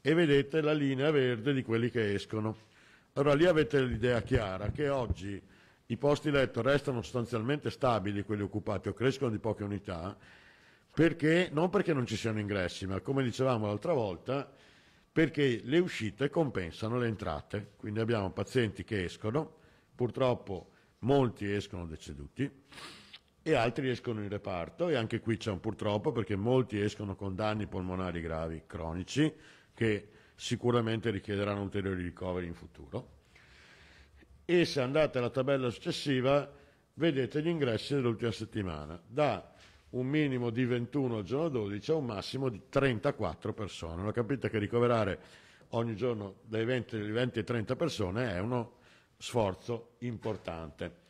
e vedete la linea verde di quelli che escono. Allora lì avete l'idea chiara che oggi i posti letto restano sostanzialmente stabili, quelli occupati o crescono di poche unità, perché, non perché non ci siano ingressi, ma come dicevamo l'altra volta, perché le uscite compensano le entrate. Quindi abbiamo pazienti che escono, purtroppo molti escono deceduti, e altri escono in reparto e anche qui c'è un purtroppo perché molti escono con danni polmonari gravi cronici che sicuramente richiederanno ulteriori ricoveri in futuro. E se andate alla tabella successiva vedete gli ingressi dell'ultima settimana, da un minimo di 21 al giorno 12 a un massimo di 34 persone. Ma capite che ricoverare ogni giorno dai 20, ai 30 persone è uno sforzo importante.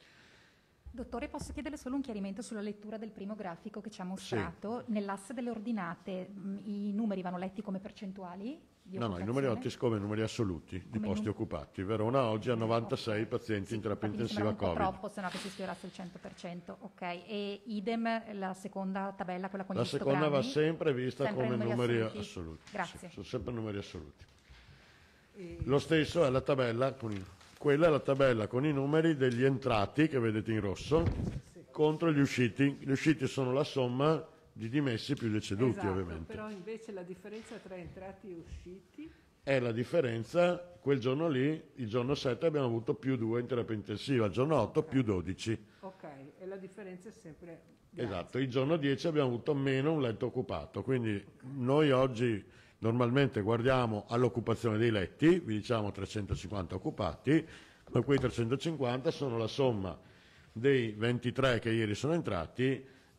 Dottore, posso chiederle solo un chiarimento sulla lettura del primo grafico che ci ha mostrato? Sì. Nell'asse delle ordinate mm, i numeri vanno letti come percentuali? No, no, i numeri letti come numeri assoluti di posti num- occupati. Verona oggi ha 96 pazienti sì, in terapia intensiva un Covid. troppo, se no che si sfiorasse il 100%. Ok, e idem la seconda tabella, quella con la gli La seconda va sempre vista sempre come numeri, assoluti. assoluti. Grazie. Sì, sono sempre numeri assoluti. E... Lo stesso è la tabella con... i... Quella è la tabella con i numeri degli entrati, che vedete in rosso, contro gli usciti. Gli usciti sono la somma di dimessi più deceduti, esatto, ovviamente. Però invece la differenza tra entrati e usciti è la differenza, quel giorno lì, il giorno 7 abbiamo avuto più 2 in terapia intensiva, il giorno 8 okay. più 12. Ok, e la differenza è sempre... Grazie. Esatto, il giorno 10 abbiamo avuto meno un letto occupato, quindi noi oggi Normalmente guardiamo all'occupazione dei letti, vi diciamo 350 occupati, ma quei 350 sono la somma dei 23 che ieri sono entrati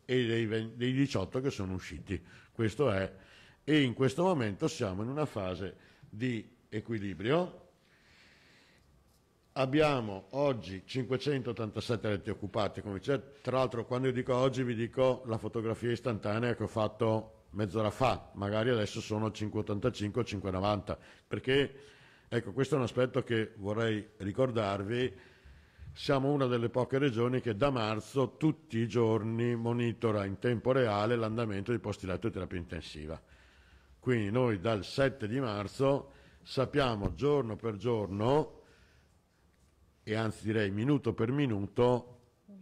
e dei, 20, dei 18 che sono usciti. Questo è. E in questo momento siamo in una fase di equilibrio. Abbiamo oggi 587 letti occupati, come dice, tra l'altro quando io dico oggi vi dico la fotografia istantanea che ho fatto mezz'ora fa, magari adesso sono 5,85 5,90, perché ecco, questo è un aspetto che vorrei ricordarvi, siamo una delle poche regioni che da marzo tutti i giorni monitora in tempo reale l'andamento dei posti letto di terapia intensiva. Quindi noi dal 7 di marzo sappiamo giorno per giorno e anzi direi minuto per minuto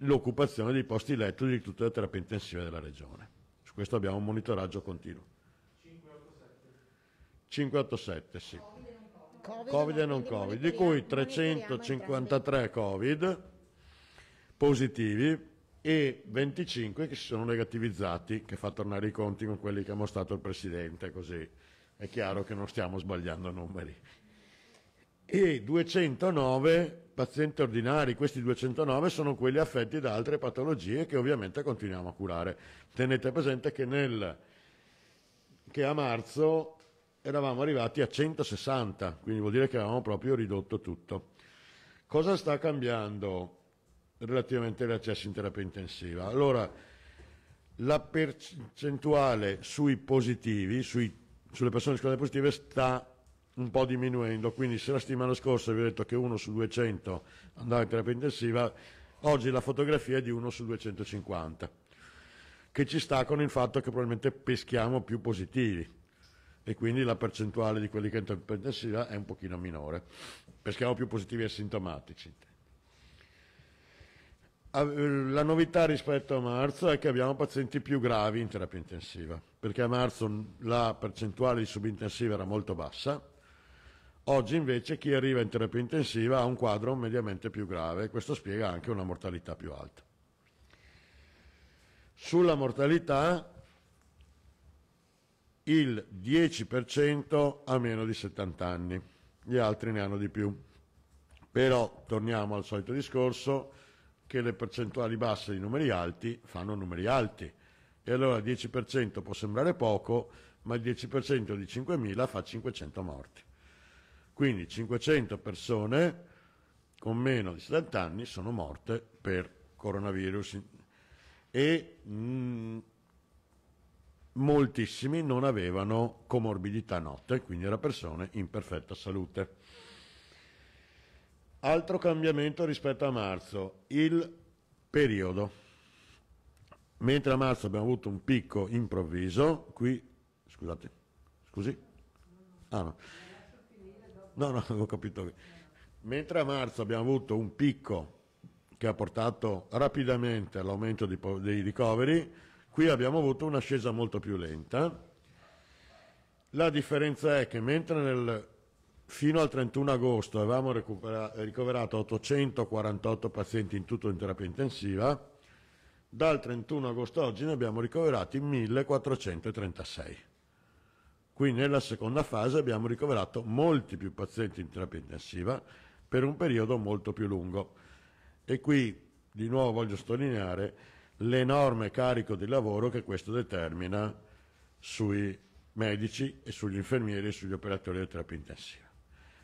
l'occupazione dei posti letto di tutta la terapia intensiva della regione. Questo abbiamo un monitoraggio continuo. 587, 587 sì. Covid, COVID e non Covid, di cui 353 Covid positivi e 25 che si sono negativizzati, che fa tornare i conti con quelli che ha mostrato il Presidente, così è chiaro che non stiamo sbagliando numeri e 209 pazienti ordinari, questi 209 sono quelli affetti da altre patologie che ovviamente continuiamo a curare. Tenete presente che, nel, che a marzo eravamo arrivati a 160, quindi vuol dire che avevamo proprio ridotto tutto. Cosa sta cambiando relativamente all'accesso in terapia intensiva? Allora, la percentuale sui positivi, sui, sulle persone di scuola positive sta un po' diminuendo, quindi se la settimana scorsa vi ho detto che uno su 200 andava in terapia intensiva, oggi la fotografia è di uno su 250, che ci sta con il fatto che probabilmente peschiamo più positivi e quindi la percentuale di quelli che entrano in terapia intensiva è un pochino minore, peschiamo più positivi asintomatici. La novità rispetto a marzo è che abbiamo pazienti più gravi in terapia intensiva, perché a marzo la percentuale di subintensiva era molto bassa, Oggi invece chi arriva in terapia intensiva ha un quadro mediamente più grave e questo spiega anche una mortalità più alta. Sulla mortalità il 10% ha meno di 70 anni, gli altri ne hanno di più. Però torniamo al solito discorso che le percentuali basse di numeri alti fanno numeri alti. E allora il 10% può sembrare poco, ma il 10% di 5.000 fa 500 morti. Quindi 500 persone con meno di 70 anni sono morte per coronavirus e mh, mm, moltissimi non avevano comorbidità notte, quindi erano persone in perfetta salute. Altro cambiamento rispetto a marzo, il periodo. Mentre a marzo abbiamo avuto un picco improvviso, qui, scusate, scusi? Ah no No, no, ho capito. Mentre a marzo abbiamo avuto un picco che ha portato rapidamente all'aumento dei ricoveri, qui abbiamo avuto un'ascesa molto più lenta. La differenza è che mentre nel, fino al 31 agosto avevamo ricoverato 848 pazienti in tutto in terapia intensiva, dal 31 agosto oggi ne abbiamo ricoverati 1436. Qui nella seconda fase abbiamo ricoverato molti più pazienti in terapia intensiva per un periodo molto più lungo. E qui di nuovo voglio sottolineare l'enorme carico di lavoro che questo determina sui medici e sugli infermieri e sugli operatori di terapia intensiva.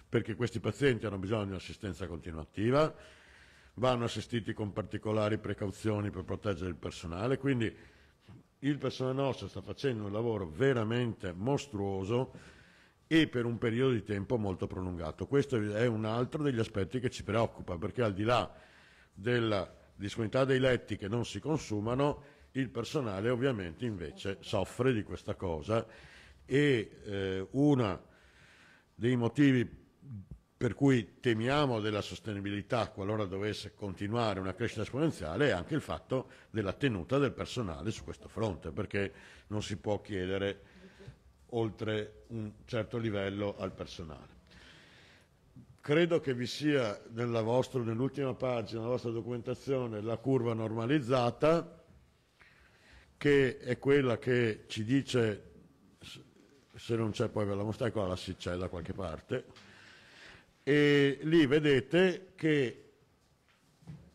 Perché questi pazienti hanno bisogno di assistenza continuativa, vanno assistiti con particolari precauzioni per proteggere il personale, quindi il personale nostro sta facendo un lavoro veramente mostruoso e per un periodo di tempo molto prolungato. Questo è un altro degli aspetti che ci preoccupa, perché al di là della disponibilità dei letti che non si consumano, il personale ovviamente invece soffre di questa cosa e eh, uno dei motivi per cui temiamo della sostenibilità qualora dovesse continuare una crescita esponenziale è anche il fatto della tenuta del personale su questo fronte, perché non si può chiedere oltre un certo livello al personale. Credo che vi sia nella vostra, nell'ultima pagina della vostra documentazione la curva normalizzata, che è quella che ci dice, se non c'è poi ve la mostra, ecco la si c'è da qualche parte, e lì vedete che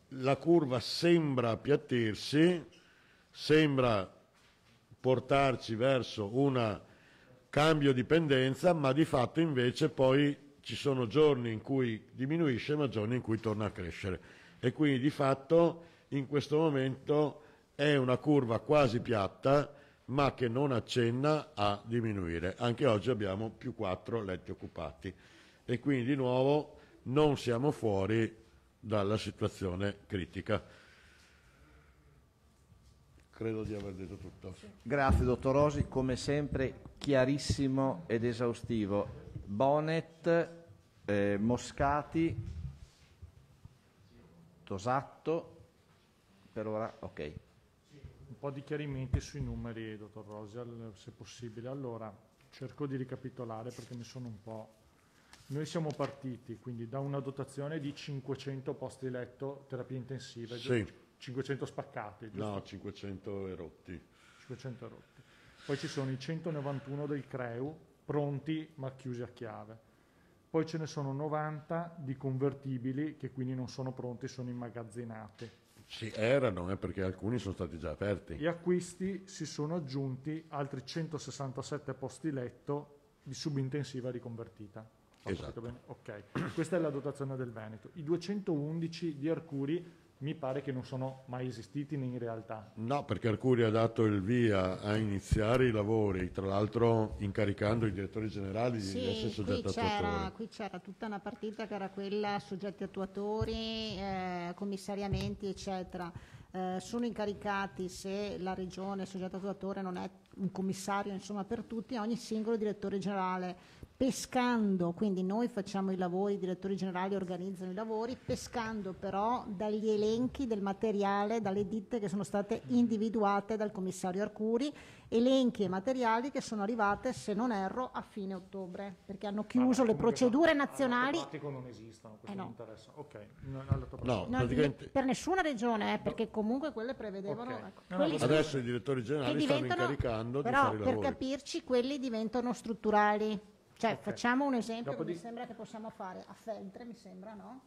la curva sembra appiattirsi, sembra portarci verso un cambio di pendenza, ma di fatto invece poi ci sono giorni in cui diminuisce, ma giorni in cui torna a crescere. E quindi di fatto in questo momento è una curva quasi piatta, ma che non accenna a diminuire. Anche oggi abbiamo più 4 letti occupati e quindi di nuovo non siamo fuori dalla situazione critica. Credo di aver detto tutto. Grazie dottor Rosi, come sempre chiarissimo ed esaustivo. Bonet, eh, Moscati, Tosatto, per ora ok. Un po' di chiarimenti sui numeri, dottor Rosi, se possibile. Allora, cerco di ricapitolare perché mi sono un po' Noi siamo partiti quindi da una dotazione di 500 posti letto terapia intensiva, sì. 500 spaccati. Giusto? No, 500 erotti. 500 erotti. Poi ci sono i 191 del CREU pronti ma chiusi a chiave. Poi ce ne sono 90 di convertibili che quindi non sono pronti, sono immagazzinati. Sì, erano, eh, perché alcuni sono stati già aperti. E a questi si sono aggiunti altri 167 posti letto di subintensiva riconvertita. Esatto. Ok, questa è la dotazione del Veneto. I 211 di Arcuri mi pare che non sono mai esistiti né in realtà. No, perché Arcuri ha dato il via a iniziare i lavori, tra l'altro incaricando i direttori generali di essere soggetti qui attuatori. Qui c'era tutta una partita che era quella soggetti attuatori, eh, commissariamenti, eccetera. Eh, sono incaricati se la regione, il soggetto attuatore non è un commissario insomma, per tutti, ogni singolo direttore generale pescando, quindi noi facciamo i lavori, i direttori generali organizzano i lavori, pescando però dagli elenchi del materiale, dalle ditte che sono state individuate dal commissario Arcuri, elenchi e materiali che sono arrivate, se non erro, a fine ottobre, perché hanno ah, chiuso le procedure ah, nazionali. non esistono, questo eh no. mi interessa. Okay. No, no, praticamente... Per nessuna regione, eh, perché comunque quelle prevedevano... Okay. Ecco, adesso sono... i direttori generali stanno incaricando di fare i lavori. Per capirci, quelli diventano strutturali cioè, okay. facciamo un esempio Dopo che mi sembra che possiamo fare a Feltre, mi sembra, no?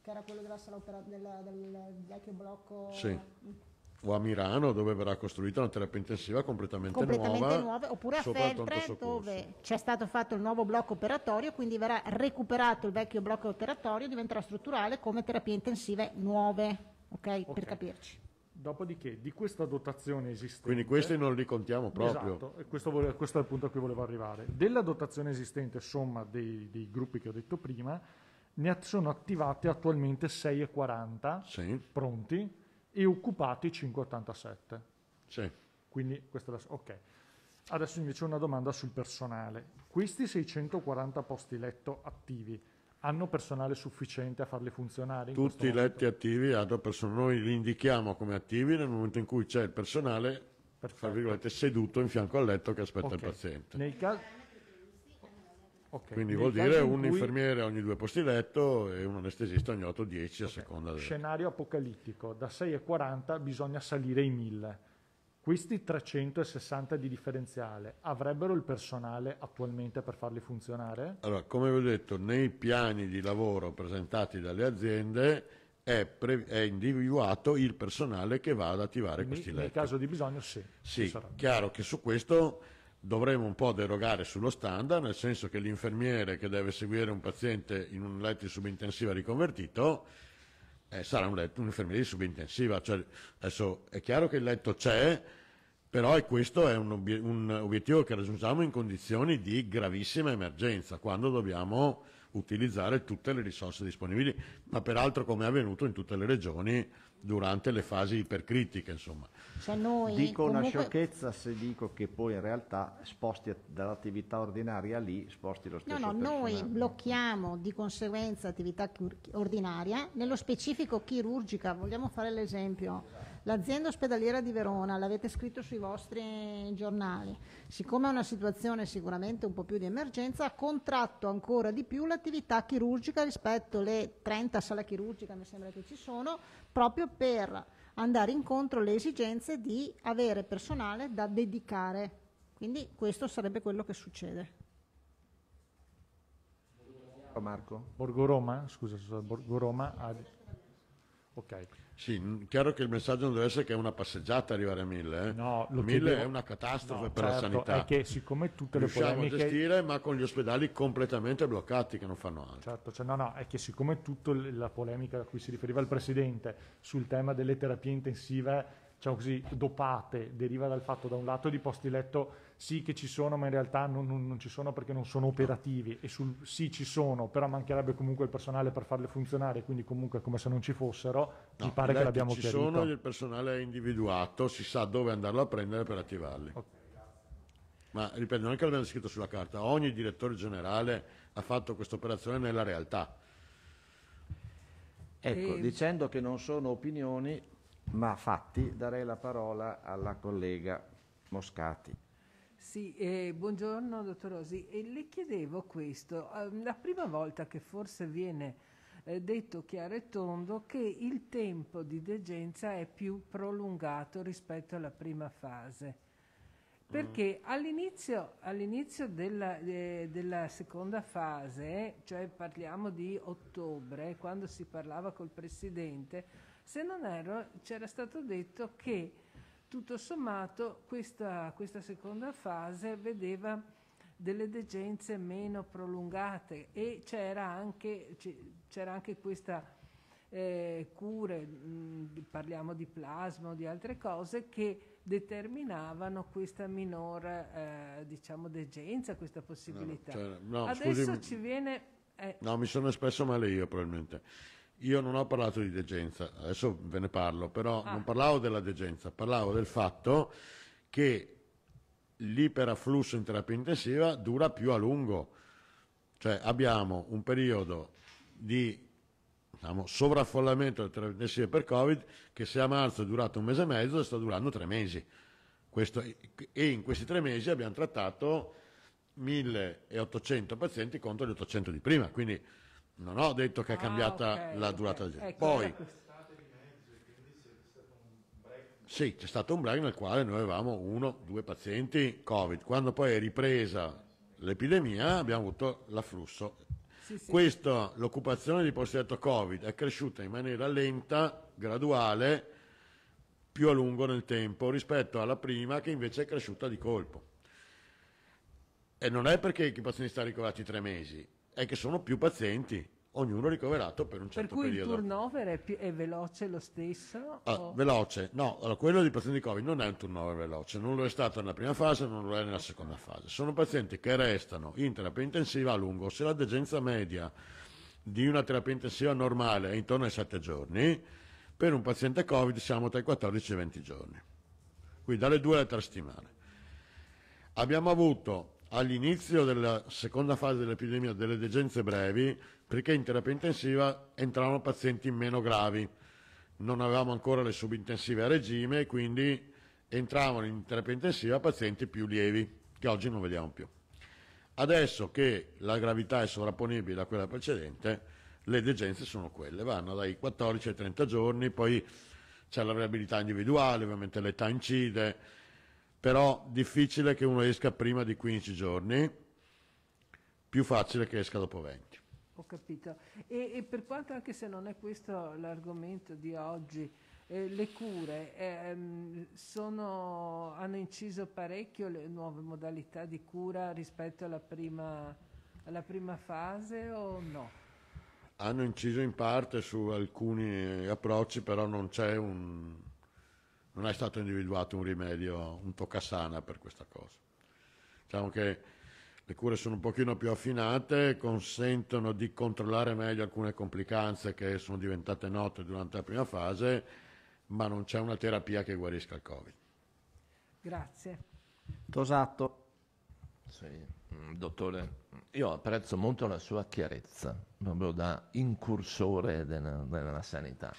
Che era quello della sala opera, della, del vecchio blocco. Sì. Mm. O a Milano, dove verrà costruita una terapia intensiva completamente, completamente nuova, nuova. Oppure a Feltre, dove c'è stato fatto il nuovo blocco operatorio, quindi verrà recuperato il vecchio blocco operatorio, diventerà strutturale come terapie intensive nuove. Okay? ok? Per capirci. Dopodiché di questa dotazione esistente... Quindi questi non li contiamo proprio. Esatto, e questo, vole- questo è il punto a cui volevo arrivare. Della dotazione esistente, somma dei, dei gruppi che ho detto prima, ne sono attivati attualmente 6,40 sì. pronti e occupati 5,87. Sì. Quindi questa è la... Ok. Adesso invece una domanda sul personale. Questi 640 posti letto attivi hanno personale sufficiente a farli funzionare. Tutti i letti attivi hanno personale, noi li indichiamo come attivi nel momento in cui c'è il personale, seduto in fianco al letto che aspetta okay. il paziente. Nei casi... Okay. Quindi Nei vuol dire un cui... infermiere ogni due posti letto e un anestesista ogni 8-10 okay. a seconda del... Scenario apocalittico, da 6,40 bisogna salire i 1000 questi 360 di differenziale avrebbero il personale attualmente per farli funzionare? Allora, come vi ho detto, nei piani di lavoro presentati dalle aziende è, pre- è individuato il personale che va ad attivare quindi, questi letti. Nel caso di bisogno sì. Sì, chiaro che su questo dovremo un po' derogare sullo standard, nel senso che l'infermiere che deve seguire un paziente in un letto di subintensiva riconvertito eh, sarà un letto, un'infermiera di subintensiva. Cioè, adesso è chiaro che il letto c'è, però è questo è un, obiet- un, obiettivo che raggiungiamo in condizioni di gravissima emergenza, quando dobbiamo utilizzare tutte le risorse disponibili, ma peraltro come è avvenuto in tutte le regioni durante le fasi ipercritiche. Insomma. Cioè noi, dico comunque... una sciocchezza se dico che poi in realtà sposti dall'attività ordinaria lì, sposti lo stesso. No, no, personale. noi blocchiamo di conseguenza attività ordinaria, nello specifico chirurgica, vogliamo fare l'esempio L'azienda ospedaliera di Verona, l'avete scritto sui vostri giornali, siccome è una situazione sicuramente un po' più di emergenza, ha contratto ancora di più l'attività chirurgica rispetto alle 30 sale chirurgiche, mi sembra che ci sono, proprio per andare incontro alle esigenze di avere personale da dedicare. Quindi questo sarebbe quello che succede. Marco. Borgo Roma, scusa, Borgo Roma. Ok. Sì, chiaro che il messaggio non deve essere che è una passeggiata arrivare a 1000. Eh? No, lo 1000 chiedevo... è una catastrofe no, per certo, la sanità. È che siccome tutte Riusciamo le polemiche... Riusciamo a gestire, ma con gli ospedali completamente bloccati che non fanno altro. Certo, cioè, no, no, è che siccome tutta la polemica a cui si riferiva il Presidente sul tema delle terapie intensive diciamo così, dopate deriva dal fatto da un lato di posti letto sì che ci sono ma in realtà non, non, non ci sono perché non sono operativi e sul sì ci sono però mancherebbe comunque il personale per farle funzionare quindi comunque è come se non ci fossero no, mi pare che l'abbiamo ci chiarito. sono, il personale è individuato si sa dove andarlo a prendere per attivarli okay. ma ripeto non è che l'abbiamo scritto sulla carta ogni direttore generale ha fatto questa operazione nella realtà Ecco, e... Ehm. dicendo che non sono opinioni, ma fatti darei la parola alla collega Moscati. Sì, eh, buongiorno dottor Rosi, e eh, le chiedevo questo, ehm, la prima volta che forse viene eh, detto chiaro e tondo che il tempo di degenza è più prolungato rispetto alla prima fase perché mm. all'inizio, all'inizio della, eh, della, seconda fase, cioè parliamo di ottobre, quando si parlava col Presidente, se non erro, c'era stato detto che tutto sommato questa, questa seconda fase vedeva delle degenze meno prolungate e c'era anche, anche, questa eh, cure, mh, parliamo di plasma o di altre cose, che determinavano questa minor eh, diciamo, degenza, questa possibilità. No, cioè, no, Adesso scusi, ci viene... Eh, no, mi sono espresso male io probabilmente. Io non ho parlato di degenza, adesso ve ne parlo, però ah. non parlavo della degenza, parlavo del fatto che l'iperafflusso in terapia intensiva dura più a lungo. Cioè abbiamo un periodo di diciamo, sovraffollamento delle terapie intensive per Covid che se a marzo è durato un mese e mezzo sta durando tre mesi. Questo, e in questi tre mesi abbiamo trattato 1800 pazienti contro gli 800 di prima. Quindi non ho detto che è ah, cambiata ah, okay, la durata okay. del tempo. Poi, sì, c'è stato un break nel quale noi avevamo uno, due pazienti Covid. Quando poi è ripresa l'epidemia abbiamo avuto l'afflusso. Sì, sì. Questo, l'occupazione di posti letto Covid è cresciuta in maniera lenta, graduale, più a lungo nel tempo rispetto alla prima che invece è cresciuta di colpo. E non è perché i pazienti stanno ricoverati tre mesi, è che sono più pazienti ognuno ricoverato per un certo periodo. Per cui periodo. il turnover è, più, è, veloce lo stesso? Ah, o... Veloce, no, allora, quello di pazienti Covid non è un turnover veloce, non lo è stato nella prima fase, non lo è nella seconda fase. Sono pazienti che restano in terapia intensiva a lungo, se la degenza media di una terapia intensiva normale è intorno ai 7 giorni, per un paziente Covid siamo tra i 14 e i 20 giorni, quindi dalle 2 alle 3 settimane. Abbiamo avuto all'inizio della seconda fase dell'epidemia delle degenze brevi perché in terapia intensiva entravano pazienti meno gravi. Non avevamo ancora le subintensive a regime, e quindi entravano in terapia intensiva pazienti più lievi, che oggi non vediamo più. Adesso che la gravità è sovrapponibile a quella precedente, le degenze sono quelle, vanno dai 14 ai 30 giorni, poi c'è la variabilità individuale, ovviamente l'età incide, però difficile che uno esca prima di 15 giorni, più facile che esca dopo 20. Ho capito. E, e per quanto, anche se non è questo l'argomento di oggi, eh, le cure eh, sono, hanno inciso parecchio le nuove modalità di cura rispetto alla prima, alla prima fase o no? hanno inciso in parte su alcuni approcci, però non c'è un, non è stato individuato un rimedio, un toccasana per questa cosa. Diciamo che le cure sono un pochino più affinate, consentono di controllare meglio alcune complicanze che sono diventate note durante la prima fase, ma non c'è una terapia che guarisca il Covid. Grazie. Tosatto. Sì, mm, dottore, io apprezzo molto la sua chiarezza, proprio da incursore della, della sanità.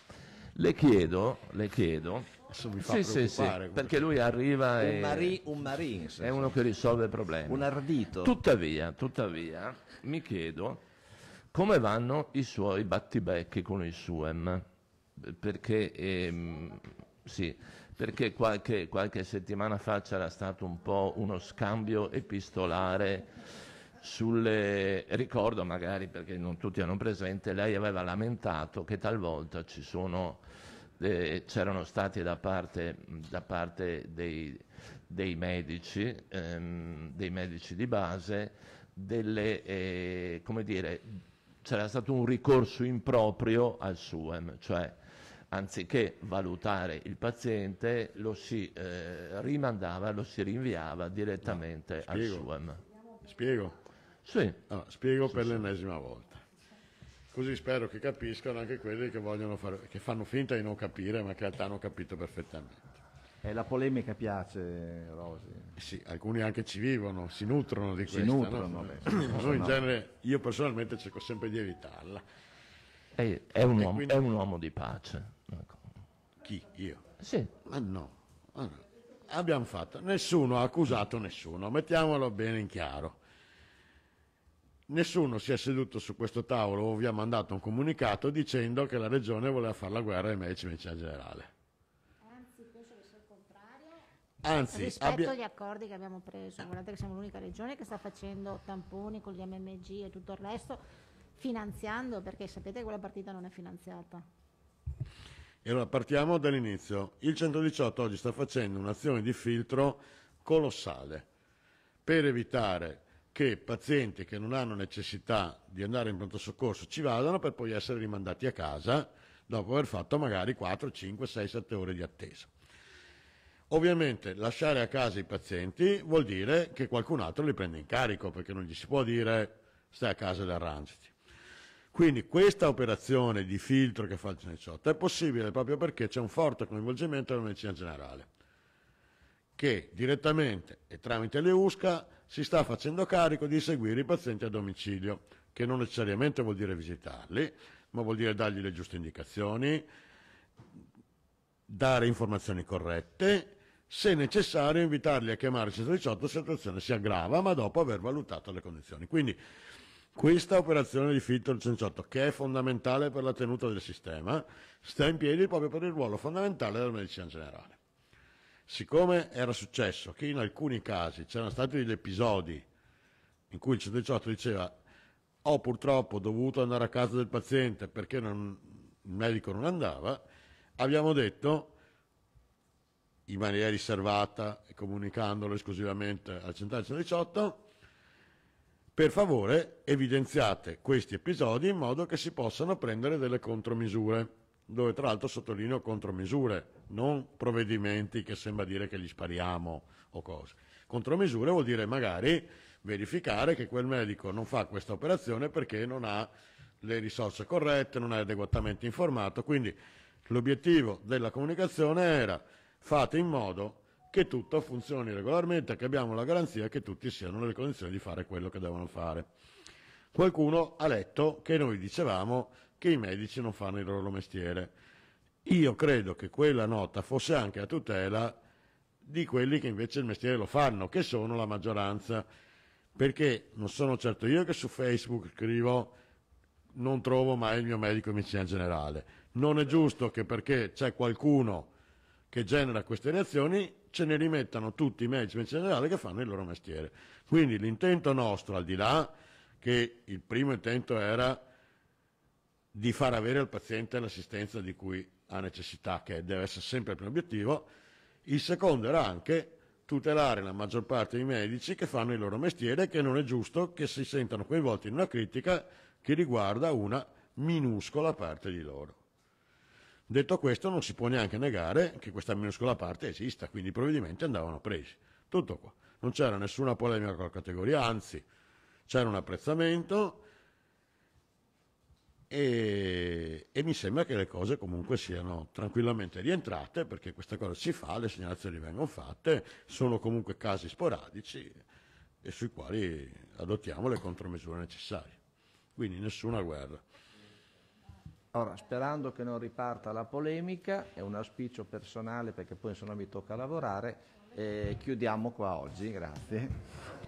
Le chiedo, le chiedo Adesso mi fa sì, sì, sì, perché lui arriva un Marie, un Marie, è uno che risolve problemi. Un ardito. Tuttavia, tuttavia, mi chiedo come vanno i suoi battibecchi con il Suem, perché, ehm, sì, perché qualche, qualche settimana fa c'era stato un po' uno scambio epistolare sulle, ricordo magari perché non tutti hanno presente, lei aveva lamentato che talvolta ci sono eh, c'erano stati da parte, da parte dei, dei, medici, ehm, dei, medici, di base, delle, eh, dire, c'era stato un ricorso improprio al SUEM, cioè anziché valutare il paziente lo si eh, rimandava, lo si rinviava direttamente no, spiego, al SUEM. Spiego? Sì. No, ah, spiego sì, per sì. l'ennesima volta. Così spero che capiscano anche quelli che, fare, che fanno finta di non capire, ma che in realtà hanno capito perfettamente. Eh, la polemica piace, Rosi. Sì, alcuni anche ci vivono, si nutrono di si questa. Nutrono, no? Beh, Noi in no. genere, io personalmente cerco sempre di evitarla. È, è, un, uomo, quindi... è un, uomo, di pace. Ecco. Chi? Io? Sì. Ma no. Ma ah, no. Abbiamo fatto, nessuno ha accusato nessuno, mettiamolo bene in chiaro. Nessuno si è seduto su questo tavolo o vi ha mandato un comunicato dicendo che la regione voleva fare la guerra ai medici in generale. Anzi, penso che sia il contrario. Anzi, rispetto abbia... agli accordi che abbiamo preso, guardate che siamo l'unica regione che sta facendo tamponi con gli MMG e tutto il resto, finanziando, perché sapete che quella partita non è finanziata. E allora partiamo dall'inizio. Il 118 oggi sta facendo un'azione di filtro colossale per evitare che pazienti che non hanno necessità di andare in pronto soccorso ci vadano per poi essere rimandati a casa dopo aver fatto magari 4, 5, 6, 7 ore di attesa. Ovviamente lasciare a casa i pazienti vuol dire che qualcun altro li prende in carico perché non gli si può dire stai a casa ed arrangiti. Quindi questa operazione di filtro che fa il Cineciotto è possibile proprio perché c'è un forte coinvolgimento della medicina generale che direttamente e tramite le USCA si sta facendo carico di seguire i pazienti a domicilio, che non necessariamente vuol dire visitarli, ma vuol dire dargli le giuste indicazioni, dare informazioni corrette, se necessario invitarli a chiamare il 118 se la situazione si aggrava, ma dopo aver valutato le condizioni. Quindi questa operazione di filtro del 118, che è fondamentale per la tenuta del sistema, sta in piedi proprio per il ruolo fondamentale della medicina generale siccome era successo che in alcuni casi c'erano stati degli episodi in cui il 118 diceva oh, ho purtroppo dovuto andare a casa del paziente perché non, il medico non andava, abbiamo detto in maniera riservata e comunicandolo esclusivamente al centrale 118, per favore evidenziate questi episodi in modo che si possano prendere delle contromisure dove tra l'altro sottolineo contromisure, non provvedimenti che sembra dire che gli spariamo o cose. Contromisure vuol dire magari verificare che quel medico non fa questa operazione perché non ha le risorse corrette, non è adeguatamente informato, quindi l'obiettivo della comunicazione era fate in modo che tutto funzioni regolarmente, che abbiamo la garanzia che tutti siano nelle condizioni di fare quello che devono fare. Qualcuno ha letto che noi dicevamo che i medici non fanno il loro mestiere. Io credo che quella nota fosse anche a tutela di quelli che invece il mestiere lo fanno, che sono la maggioranza, perché non sono certo io che su Facebook scrivo non trovo mai il mio medico in medicina generale. Non è giusto che perché c'è qualcuno che genera queste reazioni ce ne rimettano tutti i medici in medicina generale che fanno il loro mestiere. Quindi l'intento nostro, al di là che il primo intento era di far avere al paziente l'assistenza di cui ha necessità, che deve essere sempre il primo obiettivo. Il secondo era anche tutelare la maggior parte dei medici che fanno il loro mestiere e che non è giusto che si sentano coinvolti in una critica che riguarda una minuscola parte di loro. Detto questo non si può neanche negare che questa minuscola parte esista, quindi i provvedimenti andavano presi. Tutto qua. Non c'era nessuna polemica con la categoria, anzi c'era un apprezzamento, e, e, mi sembra che le cose comunque siano tranquillamente rientrate perché questa cosa si fa, le segnalazioni vengono fatte, sono comunque casi sporadici e sui quali adottiamo le contromisure necessarie. Quindi nessuna guerra. Ora, sperando che non riparta la polemica, è un auspicio personale perché poi insomma mi tocca lavorare, chiudiamo qua oggi, grazie.